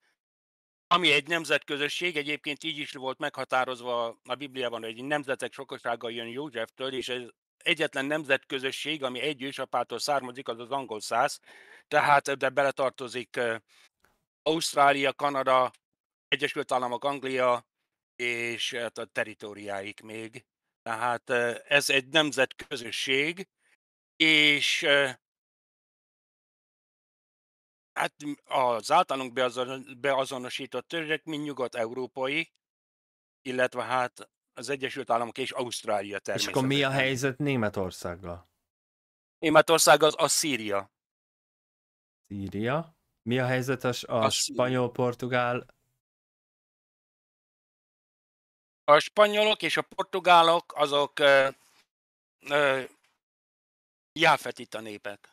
ami egy nemzetközösség, egyébként így is volt meghatározva a Bibliában, hogy egy nemzetek sokasága jön Józseftől, és ez egyetlen nemzetközösség, ami egy ősapától származik, az az angol száz, tehát ebbe beletartozik Ausztrália, Kanada, Egyesült Államok, Anglia, és hát a teritoriáik még. Tehát ez egy nemzetközösség, és Hát az általunk beazonosított törzsek mind nyugat-európai, illetve hát az Egyesült Államok és Ausztrália És akkor mi a helyzet Németországgal? Németország az a Szíria. Szíria? Mi a helyzet a, a, spanyol-portugál? A spanyolok és a portugálok azok uh, uh, jáfetít a népek.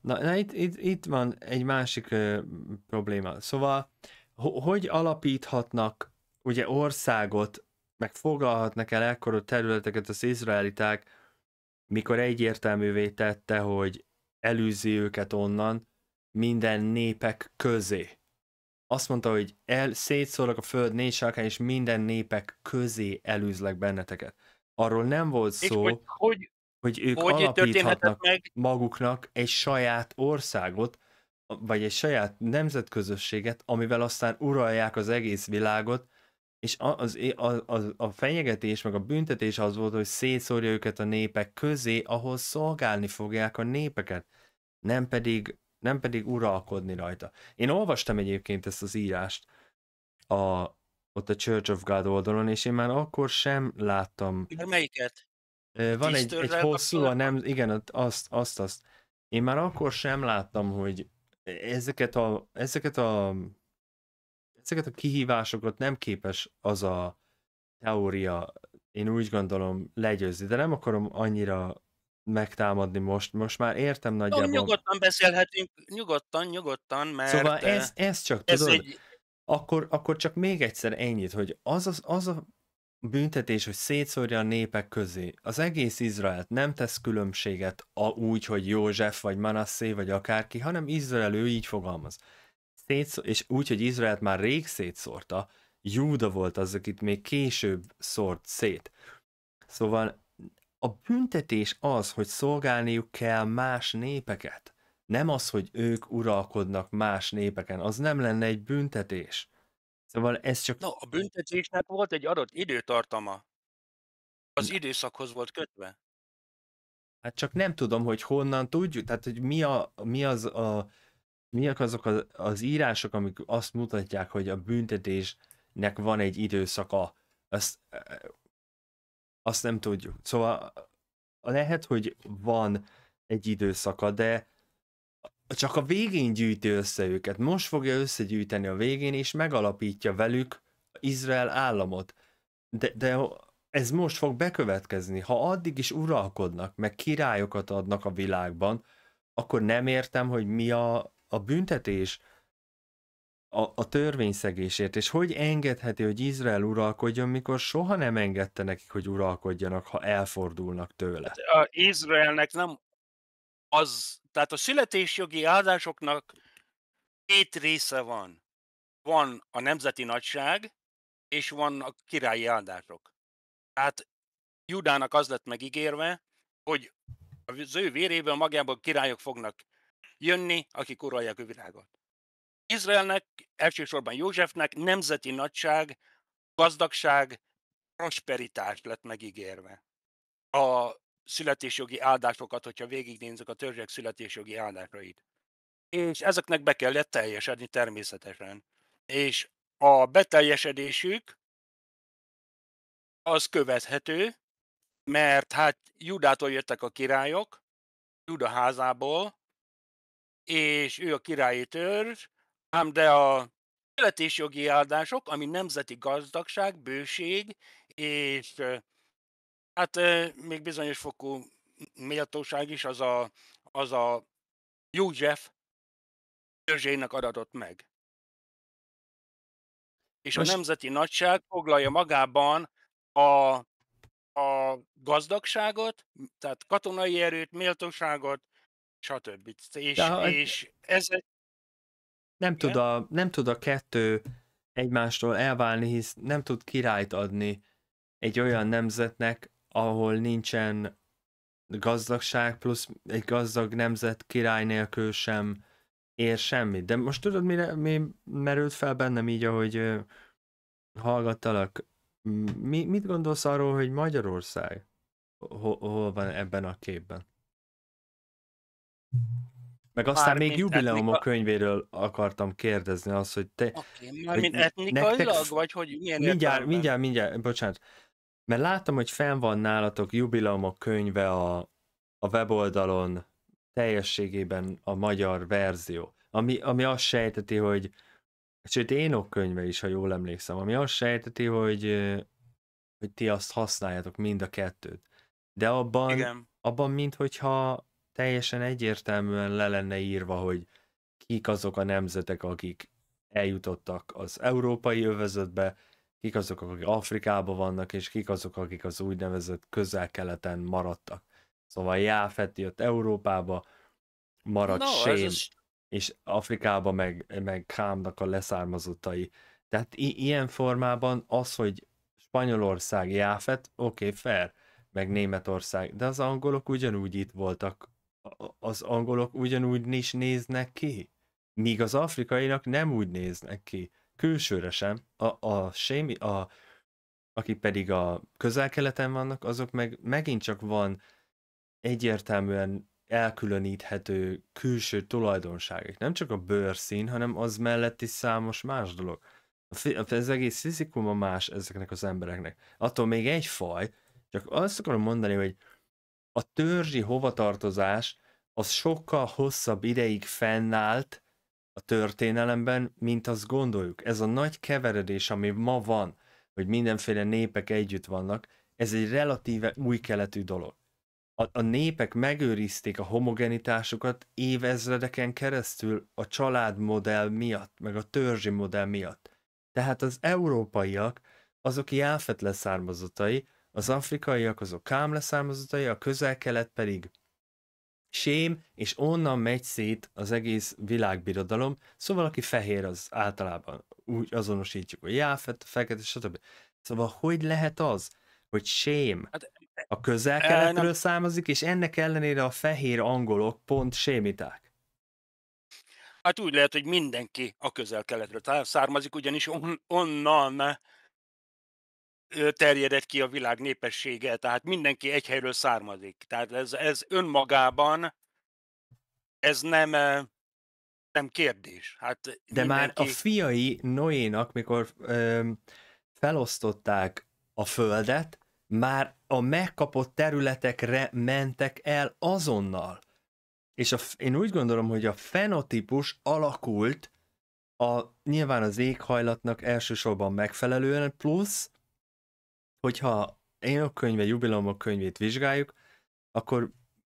Na, na itt, itt, itt van egy másik ö, probléma. Szóval, ho, hogy alapíthatnak ugye országot, meg foglalhatnak el ekkora területeket az izraeliták, mikor egyértelművé tette, hogy elűzi őket onnan minden népek közé. Azt mondta, hogy el, szétszórok a föld négy sarkán, és minden népek közé elűzlek benneteket. Arról nem volt szó. És hogy, hogy hogy ők hogy alapíthatnak meg? maguknak egy saját országot, vagy egy saját nemzetközösséget, amivel aztán uralják az egész világot, és az, az, az, a fenyegetés, meg a büntetés az volt, hogy szétszórja őket a népek közé, ahol szolgálni fogják a népeket, nem pedig, nem pedig uralkodni rajta. Én olvastam egyébként ezt az írást a, ott a Church of God oldalon, és én már akkor sem láttam... melyiket? Van egy, egy hosszú, a nem, igen, azt, azt, azt. Én már akkor sem láttam, hogy ezeket a, ezeket a ezeket a kihívásokat nem képes az a teória, én úgy gondolom, legyőzni, de nem akarom annyira megtámadni most, most már értem nagyjából. Jó, nyugodtan beszélhetünk, nyugodtan, nyugodtan, mert... Szóval ez, ez csak, ez tudod, egy... akkor, akkor csak még egyszer ennyit, hogy az, az, az a büntetés, hogy szétszórja a népek közé. Az egész Izraelt nem tesz különbséget a, úgy, hogy József, vagy Manasszé, vagy akárki, hanem Izrael ő így fogalmaz. szétszó és úgy, hogy Izraelt már rég szétszórta, Júda volt az, akit még később szórt szét. Szóval a büntetés az, hogy szolgálniuk kell más népeket. Nem az, hogy ők uralkodnak más népeken, az nem lenne egy büntetés. Szóval ez csak... Na, a büntetésnek volt egy adott időtartama. Az Na. időszakhoz volt kötve. Hát csak nem tudom, hogy honnan tudjuk, tehát hogy mi, a, mi az a, miak azok az, az írások, amik azt mutatják, hogy a büntetésnek van egy időszaka. Azt, e, azt nem tudjuk. Szóval lehet, hogy van egy időszaka, de csak a végén gyűjti össze őket, most fogja összegyűjteni a végén, és megalapítja velük Izrael államot. De, de ez most fog bekövetkezni. Ha addig is uralkodnak, meg királyokat adnak a világban, akkor nem értem, hogy mi a, a büntetés a, a törvényszegésért, és hogy engedheti, hogy Izrael uralkodjon, mikor soha nem engedte nekik, hogy uralkodjanak, ha elfordulnak tőle. Hát, a Izraelnek nem az tehát a születésjogi áldásoknak két része van. Van a nemzeti nagyság, és van a királyi áldások. Tehát Judának az lett megígérve, hogy az ő véréből magából királyok fognak jönni, akik uralják a világot. Izraelnek, elsősorban Józsefnek nemzeti nagyság, gazdagság, prosperitás lett megígérve. A születésjogi áldásokat, hogyha végignézzük a törzsek születésjogi áldásait. És ezeknek be kellett teljesedni természetesen. És a beteljesedésük az követhető, mert hát Judától jöttek a királyok, Juda házából, és ő a királyi törzs, ám de a születésjogi áldások, ami nemzeti gazdagság, bőség és Hát még bizonyos fokú méltóság is az a, az a József törzsének adatott meg. És Most... a nemzeti nagyság foglalja magában a, a gazdagságot, tehát katonai erőt, méltóságot, stb. És, ha... és ez nem tud, a, nem tud a kettő egymástól elválni, hisz nem tud királyt adni egy olyan nemzetnek, ahol nincsen gazdagság, plusz egy gazdag nemzet király nélkül sem ér semmit. De most tudod, mire, mi merült fel bennem így, ahogy hallgattalak? Mi, mit gondolsz arról, hogy Magyarország hol, hol van ebben a képben? Meg aztán még jubileumok a könyvéről akartam kérdezni az hogy te... Okay, Mármint etnikailag, nektek... vagy hogy milyen mindjárt, mindjárt, mindjárt, bocsánat. Mert látom, hogy fenn van nálatok jubileumok könyve a, a weboldalon teljességében a magyar verzió, ami, ami azt sejteti, hogy sőt Énok könyve is, ha jól emlékszem, ami azt sejteti, hogy, hogy ti azt használjátok mind a kettőt. De abban, Igen. abban minthogyha teljesen egyértelműen le lenne írva, hogy kik azok a nemzetek, akik eljutottak az európai övezetbe, kik azok, akik Afrikában vannak, és kik azok, akik az úgynevezett közel-keleten maradtak. Szóval Jáfet jött Európába, maradt no, Sén, is... és Afrikába meg, meg Kámnak a leszármazottai. Tehát i- ilyen formában az, hogy Spanyolország Jáfet, oké, okay, fair, meg Németország, de az angolok ugyanúgy itt voltak, az angolok ugyanúgy is néznek ki, míg az afrikainak nem úgy néznek ki külsőre sem. A, a, sémi, a akik pedig a közel-keleten vannak, azok meg megint csak van egyértelműen elkülöníthető külső tulajdonságok. Nem csak a bőrszín, hanem az mellett is számos más dolog. Ez egész fizikuma más ezeknek az embereknek. Attól még egy faj, csak azt akarom mondani, hogy a törzsi hovatartozás az sokkal hosszabb ideig fennállt, a történelemben, mint azt gondoljuk. Ez a nagy keveredés, ami ma van, hogy mindenféle népek együtt vannak, ez egy relatíve új keletű dolog. A, a népek megőrizték a homogenitásukat évezredeken keresztül a családmodell miatt, meg a törzsi modell miatt. Tehát az európaiak azok jáfet leszármazottai, az afrikaiak azok kám leszármazottai, a közel-kelet pedig sém, és onnan megy szét az egész világbirodalom, szóval aki fehér, az általában úgy azonosítjuk, hogy jáfet, fekete, stb. Szóval hogy lehet az, hogy sém hát, a e, közel-keletről származik, és ennek ellenére a fehér angolok pont sémiták? Hát úgy lehet, hogy mindenki a közel-keletről származik, ugyanis on, onnan terjedett ki a világ népessége, tehát mindenki egy helyről származik. Tehát ez, ez önmagában ez nem, nem kérdés. Hát De mindenki... már a fiai Noénak, mikor ö, felosztották a földet, már a megkapott területekre mentek el azonnal. És a, én úgy gondolom, hogy a fenotípus alakult a, nyilván az éghajlatnak elsősorban megfelelően, plusz hogyha én a könyve, a könyvét vizsgáljuk, akkor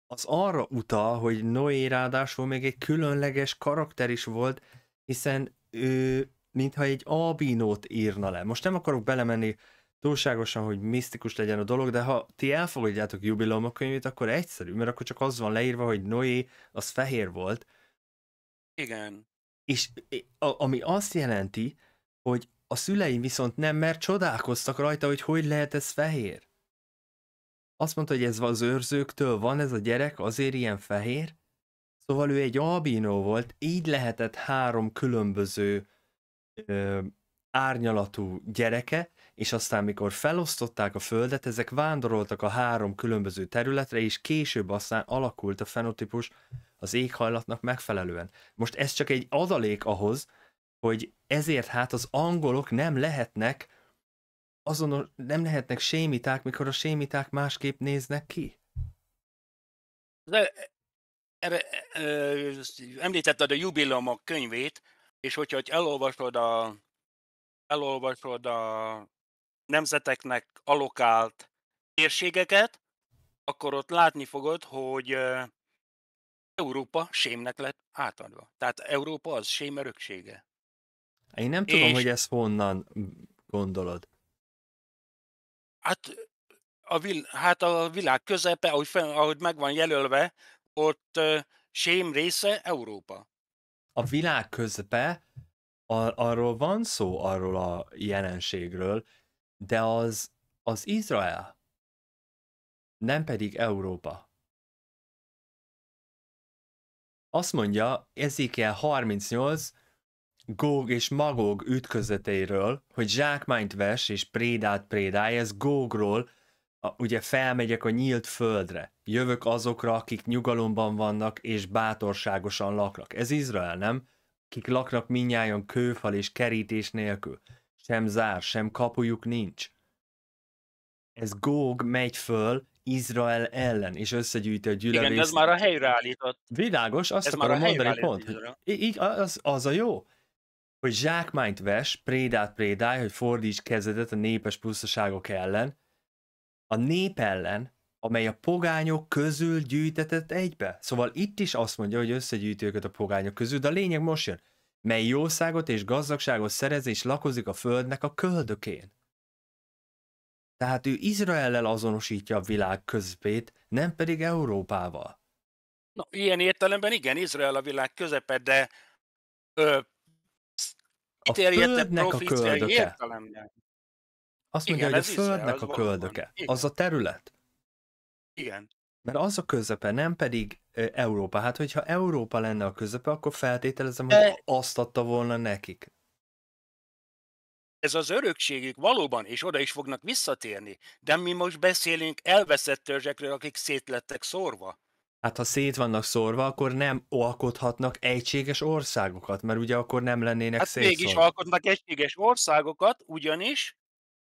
az arra utal, hogy Noé ráadásul még egy különleges karakter is volt, hiszen ő mintha egy albinót írna le. Most nem akarok belemenni túlságosan, hogy misztikus legyen a dolog, de ha ti elfogadjátok jubilom a könyvét, akkor egyszerű, mert akkor csak az van leírva, hogy Noé az fehér volt. Igen. És ami azt jelenti, hogy a szüleim viszont nem, mert csodálkoztak rajta, hogy hogy lehet ez fehér. Azt mondta, hogy ez az őrzőktől van ez a gyerek, azért ilyen fehér. Szóval ő egy albínó volt, így lehetett három különböző ö, árnyalatú gyereke, és aztán mikor felosztották a földet, ezek vándoroltak a három különböző területre, és később aztán alakult a fenotípus az éghajlatnak megfelelően. Most ez csak egy adalék ahhoz, hogy ezért hát az angolok nem lehetnek azon nem lehetnek sémiták, mikor a sémiták másképp néznek ki. De e, erre, e, e, említetted a jubilomok könyvét, és hogyha hogy elolvasod a, elolvasod a nemzeteknek alokált térségeket, akkor ott látni fogod, hogy Európa sémnek lett átadva. Tehát Európa az sém öröksége. Én nem tudom, és... hogy ezt honnan gondolod. Hát a, vil, hát a világ közepe, ahogy, fel, ahogy meg van jelölve, ott uh, sém része Európa. A világ közepe, ar- arról van szó, arról a jelenségről, de az, az Izrael, nem pedig Európa. Azt mondja Ezékiel 38, Góg és Magóg ütközeteiről, hogy zsákmányt ves és prédát prédálj, ez Gógról, a, ugye felmegyek a nyílt földre, jövök azokra, akik nyugalomban vannak és bátorságosan laknak. Ez Izrael, nem? Kik laknak minnyáján kőfal és kerítés nélkül. Sem zár, sem kapujuk nincs. Ez Góg megy föl Izrael ellen, és összegyűjti a gyűlölést. Igen, ez már a helyreállított. Világos, azt ez akarom már a mondani pont. Így, az, az a jó hogy zsákmányt ves, prédát prédálj, hogy fordíts kezedet a népes pusztaságok ellen, a nép ellen, amely a pogányok közül gyűjtetett egybe. Szóval itt is azt mondja, hogy összegyűjti őket a pogányok közül, de a lényeg most jön, mely jószágot és gazdagságot szerez és lakozik a földnek a köldökén. Tehát ő Izraellel azonosítja a világ közepét, nem pedig Európával. Na, ilyen értelemben igen, Izrael a világ közepe, de ö, a földnek a köldöke. Azt mondja, Igen, hogy a földnek a köldöke. Az a terület. Igen. Mert az a közepe, nem pedig Európa. Hát, hogyha Európa lenne a közepe, akkor feltételezem, De... hogy azt adta volna nekik. Ez az örökségük valóban, és oda is fognak visszatérni. De mi most beszélünk elveszett törzsekről, akik szétlettek szórva hát ha szét vannak szórva, akkor nem alkothatnak egységes országokat, mert ugye akkor nem lennének hát szétszórva. mégis alkotnak egységes országokat, ugyanis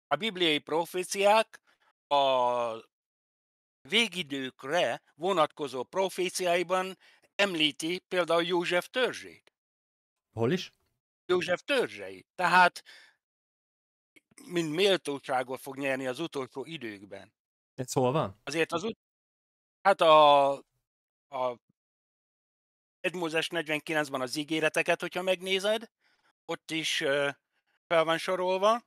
a bibliai proféciák a végidőkre vonatkozó proféciáiban említi például József törzsét. Hol is? József törzsei. Tehát mind méltóságot fog nyerni az utolsó időkben. Ez hol van? Azért az ut- Hát a a Edmózes 49-ban az ígéreteket, hogyha megnézed, ott is fel van sorolva.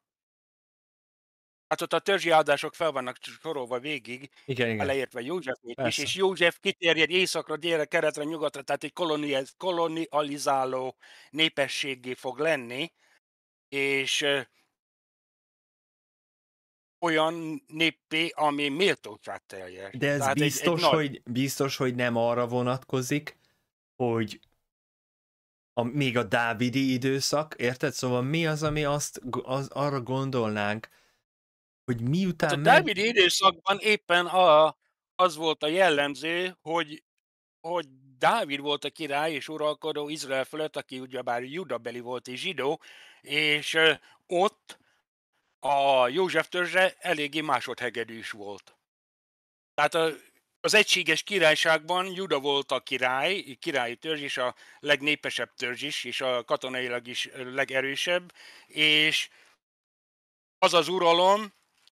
Hát ott a törzsi áldások fel vannak sorolva végig, igen, igen. leértve József is, és József kiterjed északra, délre, keretre, nyugatra, tehát egy kolonializáló népességé fog lenni, és olyan néppé, ami méltóság teljes. De ez Tehát biztos, egy, egy hogy, nagy... biztos, hogy nem arra vonatkozik, hogy a, még a dávidi időszak, érted? Szóval mi az, ami azt az, arra gondolnánk, hogy miután... Hát a meg... dávidi időszakban éppen a, az volt a jellemző, hogy, hogy Dávid volt a király és uralkodó Izrael fölött, aki ugyebár judabeli volt és zsidó, és ott a József törzse eléggé másodhegedű is volt. Tehát a, az egységes királyságban Juda volt a király, királyi törzs is a legnépesebb törzs is, és a katonailag is legerősebb, és az az uralom,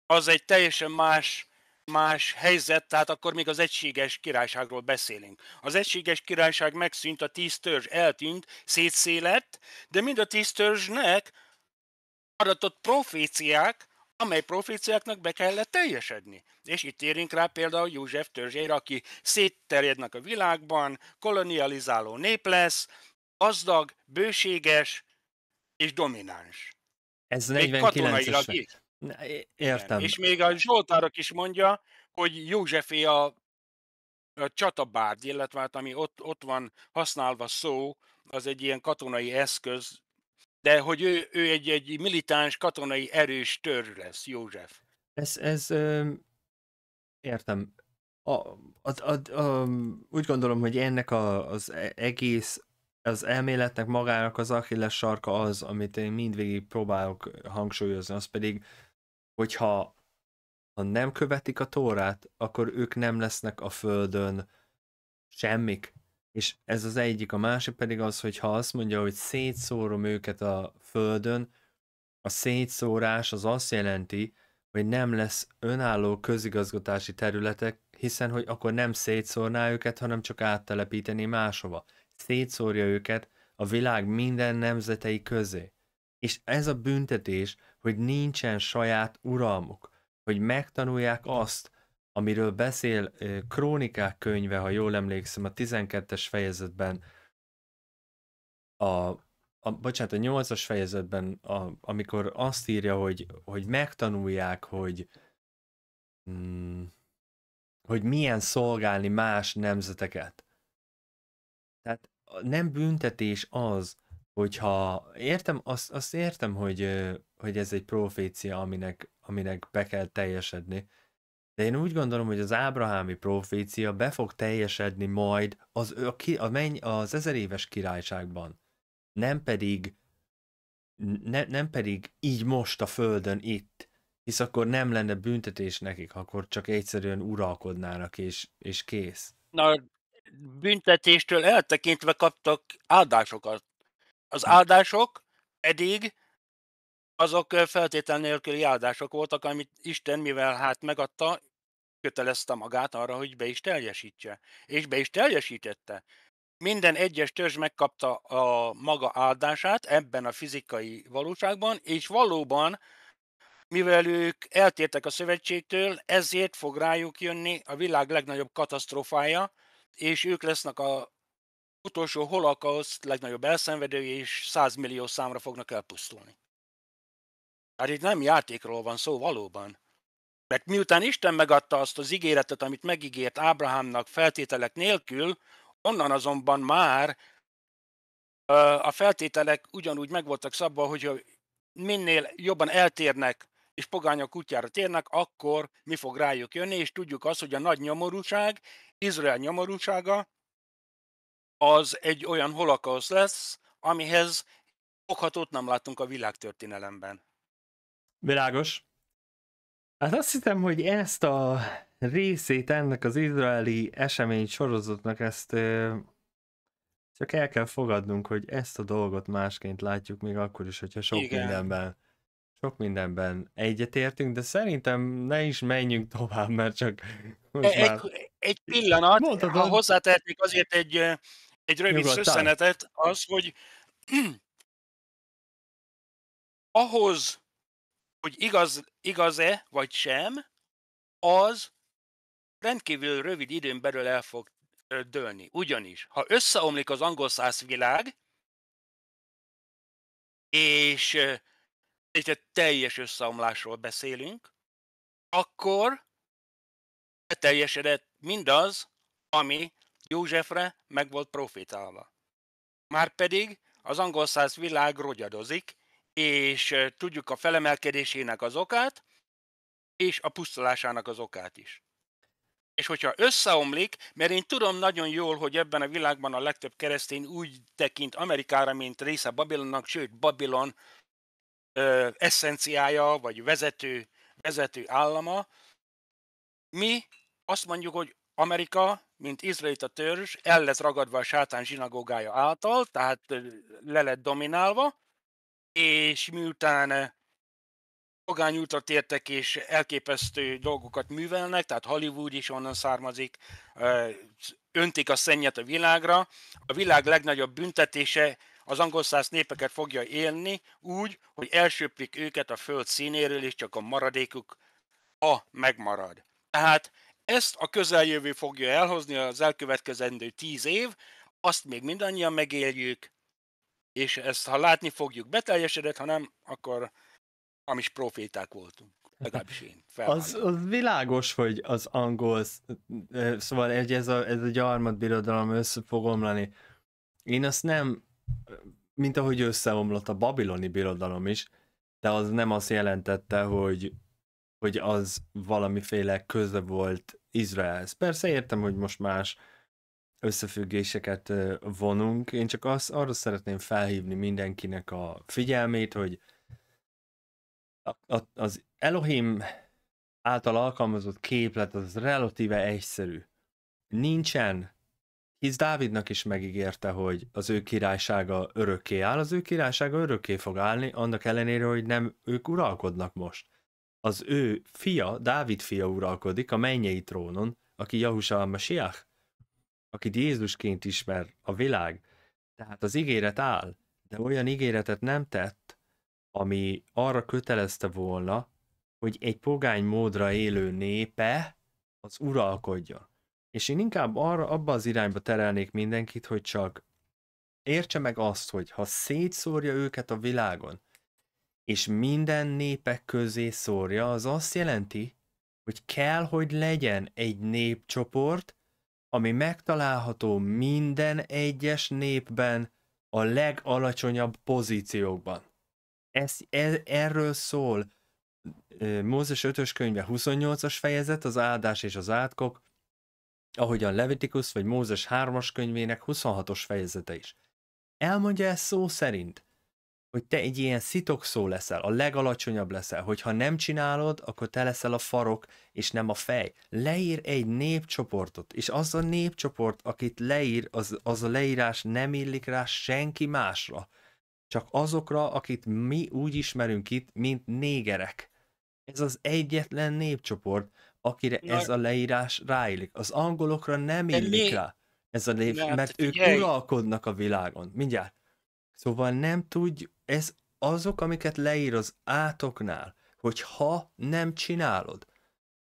az egy teljesen más más helyzet, tehát akkor még az egységes királyságról beszélünk. Az egységes királyság megszűnt, a tíz törzs eltűnt, szétszélett, de mind a tíz törzsnek adott proféciák, amely proféciáknak be kellett teljesedni. És itt érünk rá például József törzsére, aki szétterjednek a világban, kolonializáló nép lesz, gazdag, bőséges és domináns. Ez 49-es. Értem. És még a Zsoltárok is mondja, hogy Józsefé a, a csatabárd, illetve hát ami ott, ott van használva szó, az egy ilyen katonai eszköz, de hogy ő, ő egy, egy militáns katonai erős tör lesz, József. Ez, ez értem. A, a, a, a, úgy gondolom, hogy ennek a, az e, egész, az elméletnek magának az achilles sarka az, amit én mindvégig próbálok hangsúlyozni, az pedig, hogyha ha nem követik a tórát, akkor ők nem lesznek a földön semmik. És ez az egyik, a másik pedig az, hogy ha azt mondja, hogy szétszórom őket a földön, a szétszórás az azt jelenti, hogy nem lesz önálló közigazgatási területek, hiszen hogy akkor nem szétszórná őket, hanem csak áttelepíteni máshova. Szétszórja őket a világ minden nemzetei közé. És ez a büntetés, hogy nincsen saját uralmuk, hogy megtanulják azt, amiről beszél Krónikák könyve, ha jól emlékszem, a 12-es fejezetben, a, a, bocsánat, a 8-as fejezetben, a, amikor azt írja, hogy, hogy megtanulják, hogy mm, hogy milyen szolgálni más nemzeteket. Tehát nem büntetés az, hogyha értem, azt, azt értem, hogy, hogy ez egy profécia, aminek, aminek be kell teljesedni, de én úgy gondolom, hogy az ábrahámi profécia be fog teljesedni majd az, a, ki, a menny, az ezer éves királyságban, nem pedig ne, nem pedig így most a földön itt, hisz akkor nem lenne büntetés nekik, akkor csak egyszerűen uralkodnának, és, és kész. Na, büntetéstől eltekintve kaptak áldásokat. Az áldások eddig azok feltétel nélküli áldások voltak, amit Isten, mivel hát megadta, kötelezte magát arra, hogy be is teljesítse. És be is teljesítette. Minden egyes törzs megkapta a maga áldását ebben a fizikai valóságban, és valóban, mivel ők eltértek a szövetségtől, ezért fog rájuk jönni a világ legnagyobb katasztrofája, és ők lesznek a utolsó holakaszt legnagyobb elszenvedői, és 100 millió számra fognak elpusztulni. Hát itt nem játékról van szó valóban. Mert miután Isten megadta azt az ígéretet, amit megígért Ábrahámnak feltételek nélkül, onnan azonban már a feltételek ugyanúgy megvoltak szabva, hogy minél jobban eltérnek és pogányok útjára térnek, akkor mi fog rájuk jönni, és tudjuk azt, hogy a nagy nyomorúság, Izrael nyomorúsága, az egy olyan holokausz lesz, amihez okhatót nem látunk a világtörténelemben. Világos. Hát azt hiszem, hogy ezt a részét ennek az izraeli esemény sorozatnak ezt csak el kell fogadnunk, hogy ezt a dolgot másként látjuk még akkor is, hogyha sok Igen. mindenben sok mindenben egyetértünk, de szerintem ne is menjünk tovább, mert csak most e- egy, már... egy pillanat, Mondhatod? ha hozzátehetnék azért egy, egy rövid Nyugodtan. szösszenetet, az, hogy ahhoz, hogy igaz, igaz-e vagy sem, az rendkívül rövid időn belül el fog dőlni. Ugyanis, ha összeomlik az angol száz világ, és egy teljes összeomlásról beszélünk, akkor teljesedett mindaz, ami Józsefre meg volt profitálva. Márpedig az angol száz világ rogyadozik, és tudjuk a felemelkedésének az okát, és a pusztulásának az okát is. És hogyha összeomlik, mert én tudom nagyon jól, hogy ebben a világban a legtöbb keresztény úgy tekint Amerikára, mint része Babilonnak, sőt, Babilon ö, eszenciája, vagy vezető, vezető állama. Mi azt mondjuk, hogy Amerika, mint izraelita törzs, el lett ragadva a sátán zsinagógája által, tehát le lett dominálva, és miután eh, Pogány útat értek, és elképesztő dolgokat művelnek, tehát Hollywood is onnan származik, eh, öntik a szennyet a világra. A világ legnagyobb büntetése az angol száz népeket fogja élni úgy, hogy elsöplik őket a föld színéről, és csak a maradékuk a megmarad. Tehát ezt a közeljövő fogja elhozni az elkövetkezendő tíz év, azt még mindannyian megéljük, és ezt ha látni fogjuk, beteljesedett, ha nem, akkor amis proféták voltunk. Legalábbis én. Az, az, világos, hogy az angol, szóval egy, ez a, ez a birodalom össze fog omlani. Én azt nem, mint ahogy összeomlott a babiloni birodalom is, de az nem azt jelentette, hogy, hogy az valamiféle köze volt Izraelhez. Persze értem, hogy most más összefüggéseket vonunk. Én csak az, arra szeretném felhívni mindenkinek a figyelmét, hogy az Elohim által alkalmazott képlet az relatíve egyszerű. Nincsen hisz Dávidnak is megígérte, hogy az ő királysága örökké áll, az ő királysága örökké fog állni, annak ellenére, hogy nem ők uralkodnak most. Az ő fia, Dávid fia uralkodik a mennyei trónon, aki Jahusa a Mashiach akit Jézusként ismer a világ. Tehát az ígéret áll, de olyan ígéretet nem tett, ami arra kötelezte volna, hogy egy pogány módra élő népe az uralkodjon. És én inkább arra, abba az irányba terelnék mindenkit, hogy csak értse meg azt, hogy ha szétszórja őket a világon, és minden népek közé szórja, az azt jelenti, hogy kell, hogy legyen egy népcsoport, ami megtalálható minden egyes népben a legalacsonyabb pozíciókban. Ez, ez, erről szól Mózes 5-ös könyve 28-as fejezet, az áldás és az átkok, ahogyan Levitikus vagy Mózes 3-as könyvének 26-os fejezete is. Elmondja ezt szó szerint hogy te egy ilyen szitokszó leszel, a legalacsonyabb leszel, hogyha nem csinálod, akkor te leszel a farok, és nem a fej. Leír egy népcsoportot, és az a népcsoport, akit leír, az, az a leírás nem illik rá senki másra. Csak azokra, akit mi úgy ismerünk itt, mint négerek. Ez az egyetlen népcsoport, akire Na, ez a leírás ráillik. Az angolokra nem illik mi? rá ez a név, hát mert ők uralkodnak a világon. Mindjárt. Szóval nem tudj, ez azok, amiket leír az átoknál, hogy ha nem csinálod,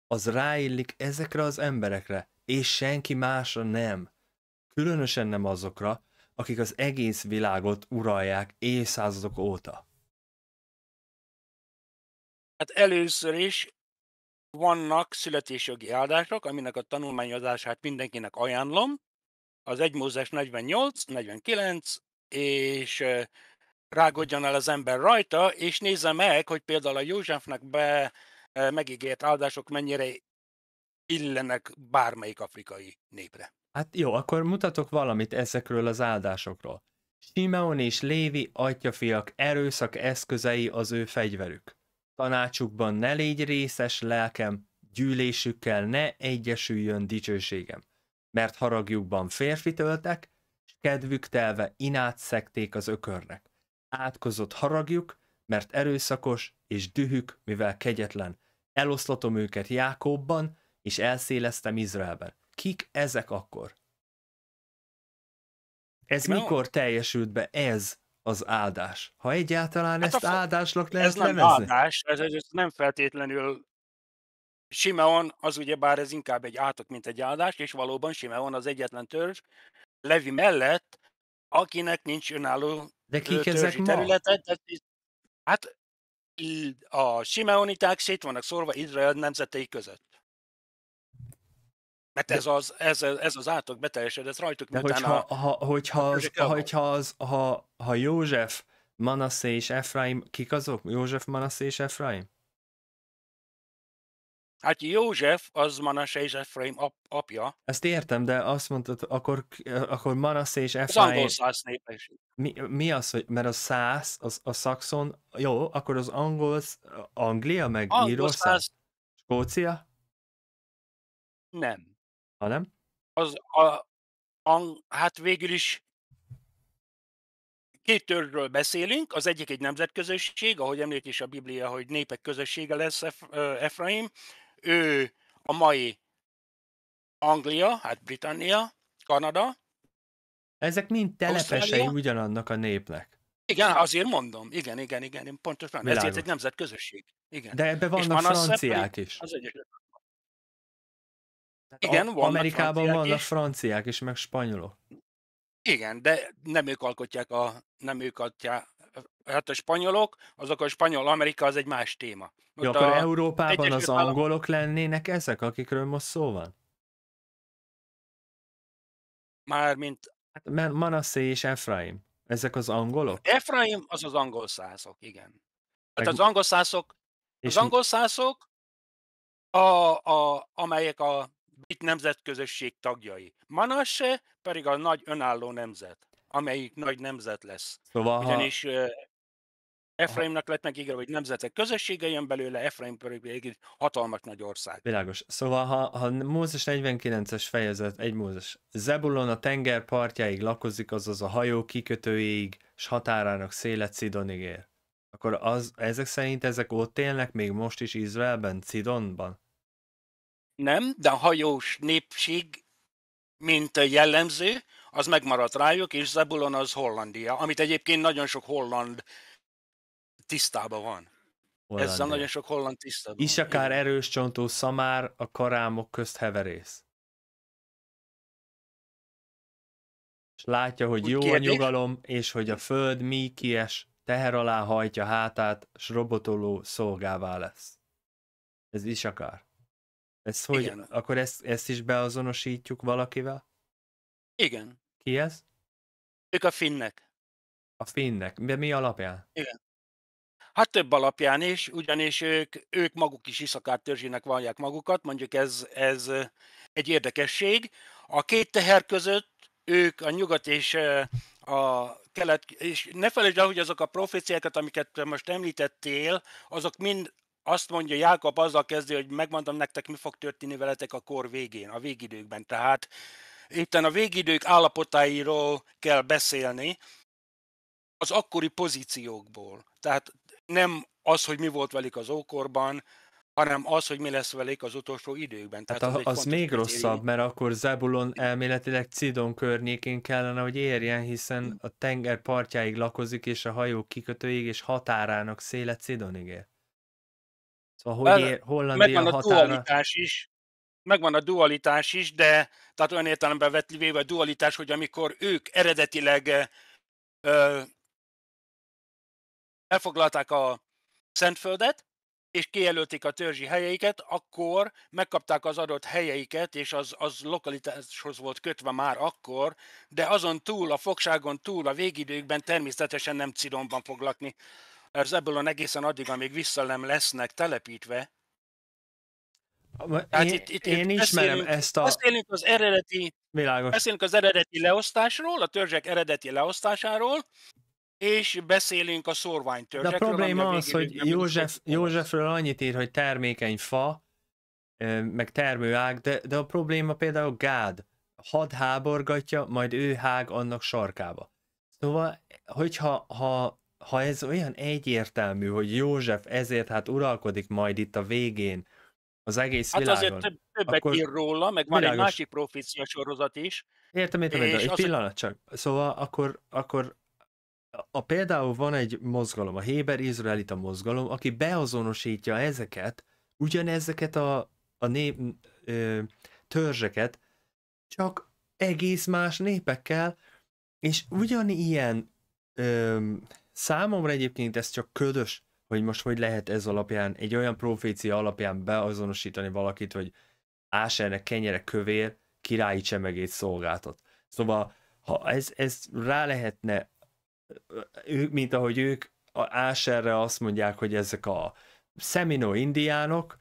az ráillik ezekre az emberekre, és senki másra nem. Különösen nem azokra, akik az egész világot uralják évszázadok óta. Hát először is vannak születésjogi áldások, aminek a tanulmányozását mindenkinek ajánlom. Az 1 Mózes 48, 49 és rágódjon el az ember rajta, és nézze meg, hogy például a Józsefnek be e, megígért áldások mennyire illenek bármelyik afrikai népre. Hát jó, akkor mutatok valamit ezekről az áldásokról. Simeon és Lévi atyafiak erőszak eszközei az ő fegyverük. Tanácsukban ne légy részes lelkem, gyűlésükkel ne egyesüljön dicsőségem. Mert haragjukban férfi töltek, s kedvük telve inát szekték az ökörnek átkozott haragjuk, mert erőszakos és dühük, mivel kegyetlen. Eloszlatom őket Jákobban, és elszéleztem Izraelben. Kik ezek akkor? Ez Én mikor a... teljesült be ez az áldás? Ha egyáltalán hát ezt a... áldásnak lehet ez lemezni? Ez nem áldás, ez, ez, ez nem feltétlenül Simeon az ugye bár ez inkább egy átok, mint egy áldás, és valóban Simeon az egyetlen törzs, Levi mellett, akinek nincs önálló De kik ezek ma? területe, tehát, hát a simeoniták szét vannak szorva Izrael nemzetei között. Mert hát ez az, ez, ez az átok beteljesedett rajtuk, De hogyha, a, ha, hogyha, az, hogyha az, ha, ha József, Manassé és Efraim, kik azok? József, Manassé és Efraim? Hát József, az Manasse és Efraim ap- apja. Ezt értem, de azt mondtad, akkor, akkor Manasse és Efraim... Az angol száz népesség. Mi, mi az, hogy, mert a száz, az, a szakszon, jó, akkor az angol, Anglia, meg angol Írország, száz... Skócia? Nem. Ha nem? Az a, ang, hát végül is két törről beszélünk, az egyik egy nemzetközösség, ahogy említ is a Biblia, hogy népek közössége lesz Ef- Efraim, ő a mai Anglia, hát Britannia, Kanada. Ezek mind telepesei ugyanannak a népnek. Igen, azért mondom. Igen, igen, igen, én pontosan. Világos. Ezért egy nemzetközösség. Igen. De ebben vannak van franciák is. Az Igen, a- Amerikában franciák vannak is. franciák is, meg spanyolok. Igen, de nem ők alkotják a, nem ők alkotják, hát a spanyolok, azok a spanyol Amerika az egy más téma. Ott ja, akkor a Európában az az angolok lennének ezek, akikről most szó van? Mármint... Hát Manassé és Efraim. Ezek az angolok? Efraim az az angol szászok, igen. Hát az angol szászok, az angol szászok, a, a, amelyek a brit nemzetközösség tagjai. Manasse pedig a nagy önálló nemzet amelyik nagy nemzet lesz. Szóval, Ugyanis ha... Efraimnak lett megígérve, hogy nemzetek közössége jön belőle, Efraim pedig hatalmas nagy ország. Világos. Szóval, ha, ha Mózes 49-es fejezet, egy Mózes, Zebulon a tenger partjáig lakozik, azaz a hajó kikötőjéig, s határának szélet Szidonig ér. Akkor az, ezek szerint ezek ott élnek még most is Izraelben, Cidonban? Nem, de a hajós népség, mint a jellemző, az megmaradt rájuk, és Zebulon az Hollandia, amit egyébként nagyon sok holland tisztában van. Hollandia. Ezzel nagyon sok holland tisztában Is akár erős csontú szamár, a karámok közt heverész. És látja, hogy Úgy jó kérdés? a nyugalom, és hogy a föld mi kies, teher alá hajtja hátát, s robotoló szolgává lesz. Ez is akár. Ez hogy, Igen. akkor ezt, ezt is beazonosítjuk valakivel? Igen. Ki ez? Ők a finnek. A finnek. De mi alapján? Igen. Hát több alapján is, ugyanis ők, ők maguk is iszakát törzsének vallják magukat, mondjuk ez, ez egy érdekesség. A két teher között ők a nyugat és a kelet, és ne felejtsd el, hogy azok a proféciákat, amiket most említettél, azok mind azt mondja Jákob azzal kezdő, hogy megmondom nektek, mi fog történni veletek a kor végén, a végidőkben. Tehát Éppen a végidők állapotáiról kell beszélni, az akkori pozíciókból. Tehát nem az, hogy mi volt velük az ókorban, hanem az, hogy mi lesz velük az utolsó időkben. Hát Tehát hát az, az, az még rosszabb, mert akkor Zebulon elméletileg Cidon környékén kellene, hogy érjen, hiszen hmm. a tenger partjáig lakozik, és a hajó kikötőig, és határának széle Cidonig ér. Szóval hogy ér Hollandia határa... is, megvan a dualitás is, de tehát olyan értelemben vett véve a dualitás, hogy amikor ők eredetileg ö, elfoglalták a Szentföldet, és kijelölték a törzsi helyeiket, akkor megkapták az adott helyeiket, és az, az lokalitáshoz volt kötve már akkor, de azon túl, a fogságon túl, a végidőkben természetesen nem Cidonban fog lakni. Ez ebből a egészen addig, amíg vissza nem lesznek telepítve, Hát én, itt, itt, én itt ismerem ezt a... Beszélünk az eredeti, Világos. beszélünk az eredeti leosztásról, a törzsek eredeti leosztásáról, és beszélünk a törzsekről. De a probléma a az, hogy József, Józsefről annyit ír, hogy termékeny fa, meg termőág, de, de a probléma például Gád. Had háborgatja, majd ő hág annak sarkába. Szóval, hogyha ha, ha ez olyan egyértelmű, hogy József ezért hát uralkodik majd itt a végén az egész hát világon. azért több, többet akkor ír róla, meg világos. van egy másik profécia sorozat is. Értem, értem, értem egy az... pillanat csak. Szóval akkor, akkor a, például van egy mozgalom, a Héber-Izraelita mozgalom, aki beazonosítja ezeket, ugyanezeket a, a nép, ö, törzseket, csak egész más népekkel, és ugyanilyen ö, számomra egyébként ez csak ködös hogy most hogy lehet ez alapján, egy olyan profécia alapján beazonosítani valakit, hogy Ásernek kenyere kövér, királyi csemegét szolgáltat. Szóval, ha ez, ez rá lehetne, ők, mint ahogy ők Áserre azt mondják, hogy ezek a szeminó indiánok,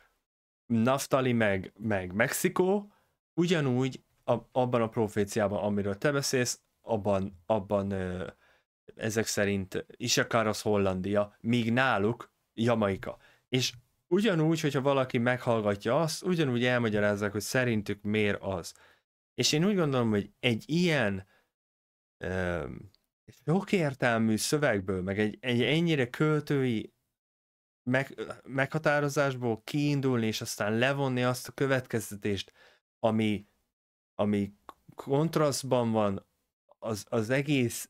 Naftali meg, meg Mexikó, ugyanúgy a, abban a proféciában, amiről te beszélsz, abban, abban ö, ezek szerint is akár az Hollandia, míg náluk Jamaika. És ugyanúgy, hogyha valaki meghallgatja azt, ugyanúgy elmagyarázzák, hogy szerintük miért az. És én úgy gondolom, hogy egy ilyen um, sok értelmű szövegből, meg egy, egy ennyire költői meg, meghatározásból kiindulni, és aztán levonni azt a következtetést, ami, ami kontrasztban van az, az egész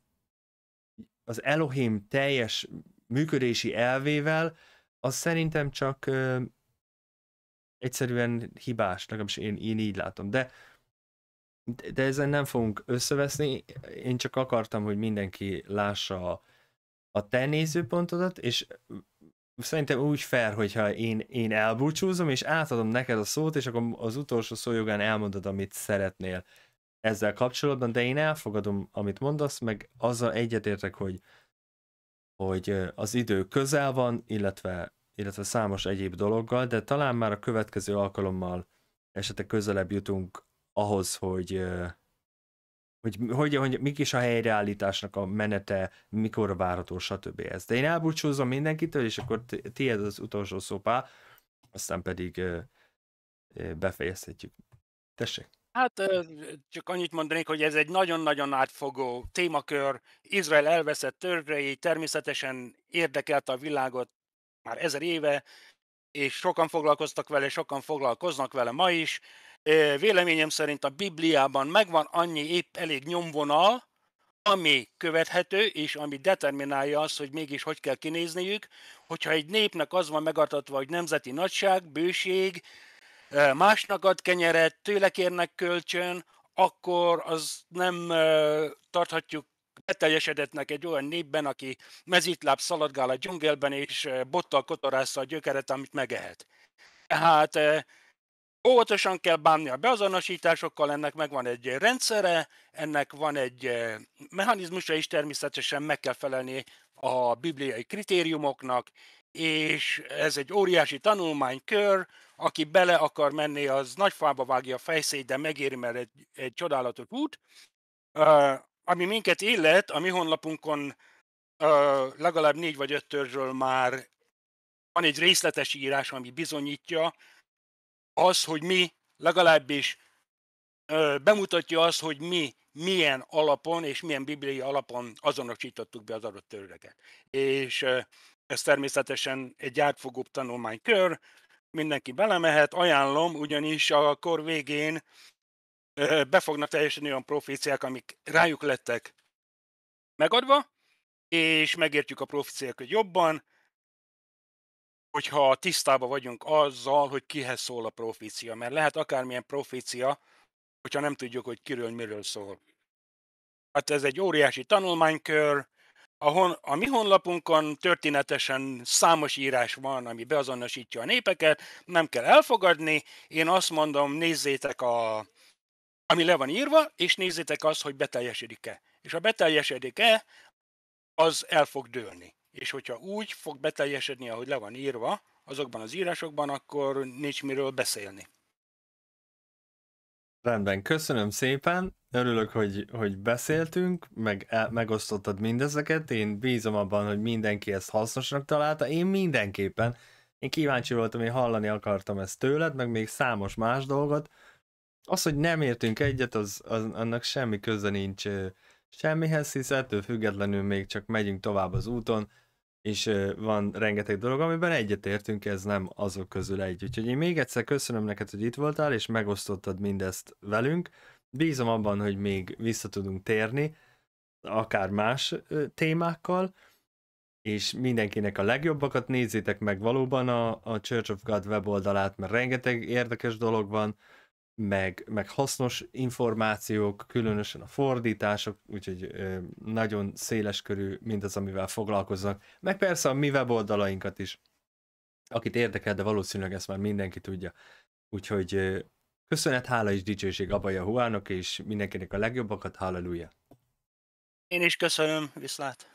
az Elohim teljes működési elvével, az szerintem csak ö, egyszerűen hibás, legalábbis én, én így látom. De, de ezen nem fogunk összeveszni, én csak akartam, hogy mindenki lássa a, a te nézőpontodat, és szerintem úgy fair, hogyha én, én elbúcsúzom, és átadom neked a szót, és akkor az utolsó szójogán elmondod, amit szeretnél ezzel kapcsolatban, de én elfogadom, amit mondasz, meg azzal egyetértek, hogy, hogy az idő közel van, illetve, illetve számos egyéb dologgal, de talán már a következő alkalommal esetleg közelebb jutunk ahhoz, hogy, hogy, hogy, hogy mik is a helyreállításnak a menete, mikor várható, stb. ez. De én elbúcsúzom mindenkitől, és akkor tiéd az utolsó szópá, aztán pedig befejezhetjük. Tessék! Hát csak annyit mondanék, hogy ez egy nagyon-nagyon átfogó témakör. Izrael elveszett törvei, természetesen érdekelte a világot már ezer éve, és sokan foglalkoztak vele, sokan foglalkoznak vele ma is. Véleményem szerint a Bibliában megvan annyi épp elég nyomvonal, ami követhető, és ami determinálja azt, hogy mégis hogy kell kinézniük, hogyha egy népnek az van megartatva, hogy nemzeti nagyság, bőség, másnak ad kenyeret, tőle kérnek kölcsön, akkor az nem tarthatjuk beteljesedetnek egy olyan népben, aki mezitláb szaladgál a dzsungelben, és bottal kotorázza a gyökeret, amit megehet. Tehát óvatosan kell bánni a beazonosításokkal, ennek megvan egy rendszere, ennek van egy mechanizmusa, és természetesen meg kell felelni a bibliai kritériumoknak, és ez egy óriási tanulmánykör, aki bele akar menni, az nagy fába vágja a fejszét, de megéri, mert egy, egy csodálatos út. Uh, ami minket illet, a mi honlapunkon uh, legalább négy vagy öt törzsről már van egy részletes írás, ami bizonyítja az, hogy mi legalábbis uh, bemutatja az, hogy mi milyen alapon és milyen bibliai alapon azonosítottuk be az adott törzseket. És ez természetesen egy átfogóbb tanulmánykör, mindenki belemehet, ajánlom, ugyanis a kor végén be fognak teljesen olyan proféciák, amik rájuk lettek megadva, és megértjük a proféciákat jobban, hogyha tisztában vagyunk azzal, hogy kihez szól a profécia, mert lehet akármilyen profécia, hogyha nem tudjuk, hogy kiről, miről szól. Hát ez egy óriási tanulmánykör, a, hon, a mi honlapunkon történetesen számos írás van, ami beazonosítja a népeket, nem kell elfogadni. Én azt mondom, nézzétek, a, ami le van írva, és nézzétek azt, hogy beteljesedik-e. És ha beteljesedik-e, az el fog dőlni. És hogyha úgy fog beteljesedni, ahogy le van írva azokban az írásokban, akkor nincs miről beszélni. Rendben, köszönöm szépen, örülök, hogy, hogy beszéltünk, meg el, megosztottad mindezeket, én bízom abban, hogy mindenki ezt hasznosnak találta, én mindenképpen, én kíváncsi voltam, én hallani akartam ezt tőled, meg még számos más dolgot, az, hogy nem értünk egyet, az, az annak semmi köze nincs semmihez, hisz ettől függetlenül még csak megyünk tovább az úton, és van rengeteg dolog, amiben egyetértünk, ez nem azok közül egy. Úgyhogy én még egyszer köszönöm neked, hogy itt voltál, és megosztottad mindezt velünk. Bízom abban, hogy még vissza tudunk térni, akár más témákkal, és mindenkinek a legjobbakat nézzétek meg valóban a, a Church of God weboldalát, mert rengeteg érdekes dolog van, meg, meg hasznos információk, különösen a fordítások, úgyhogy ö, nagyon széles körű mindaz, amivel foglalkoznak. Meg persze a mi weboldalainkat is. Akit érdekel, de valószínűleg ezt már mindenki tudja. Úgyhogy ö, köszönet, hála és dicsőség Abaja Huának, és mindenkinek a legjobbakat, halleluja! Én is köszönöm, viszlát!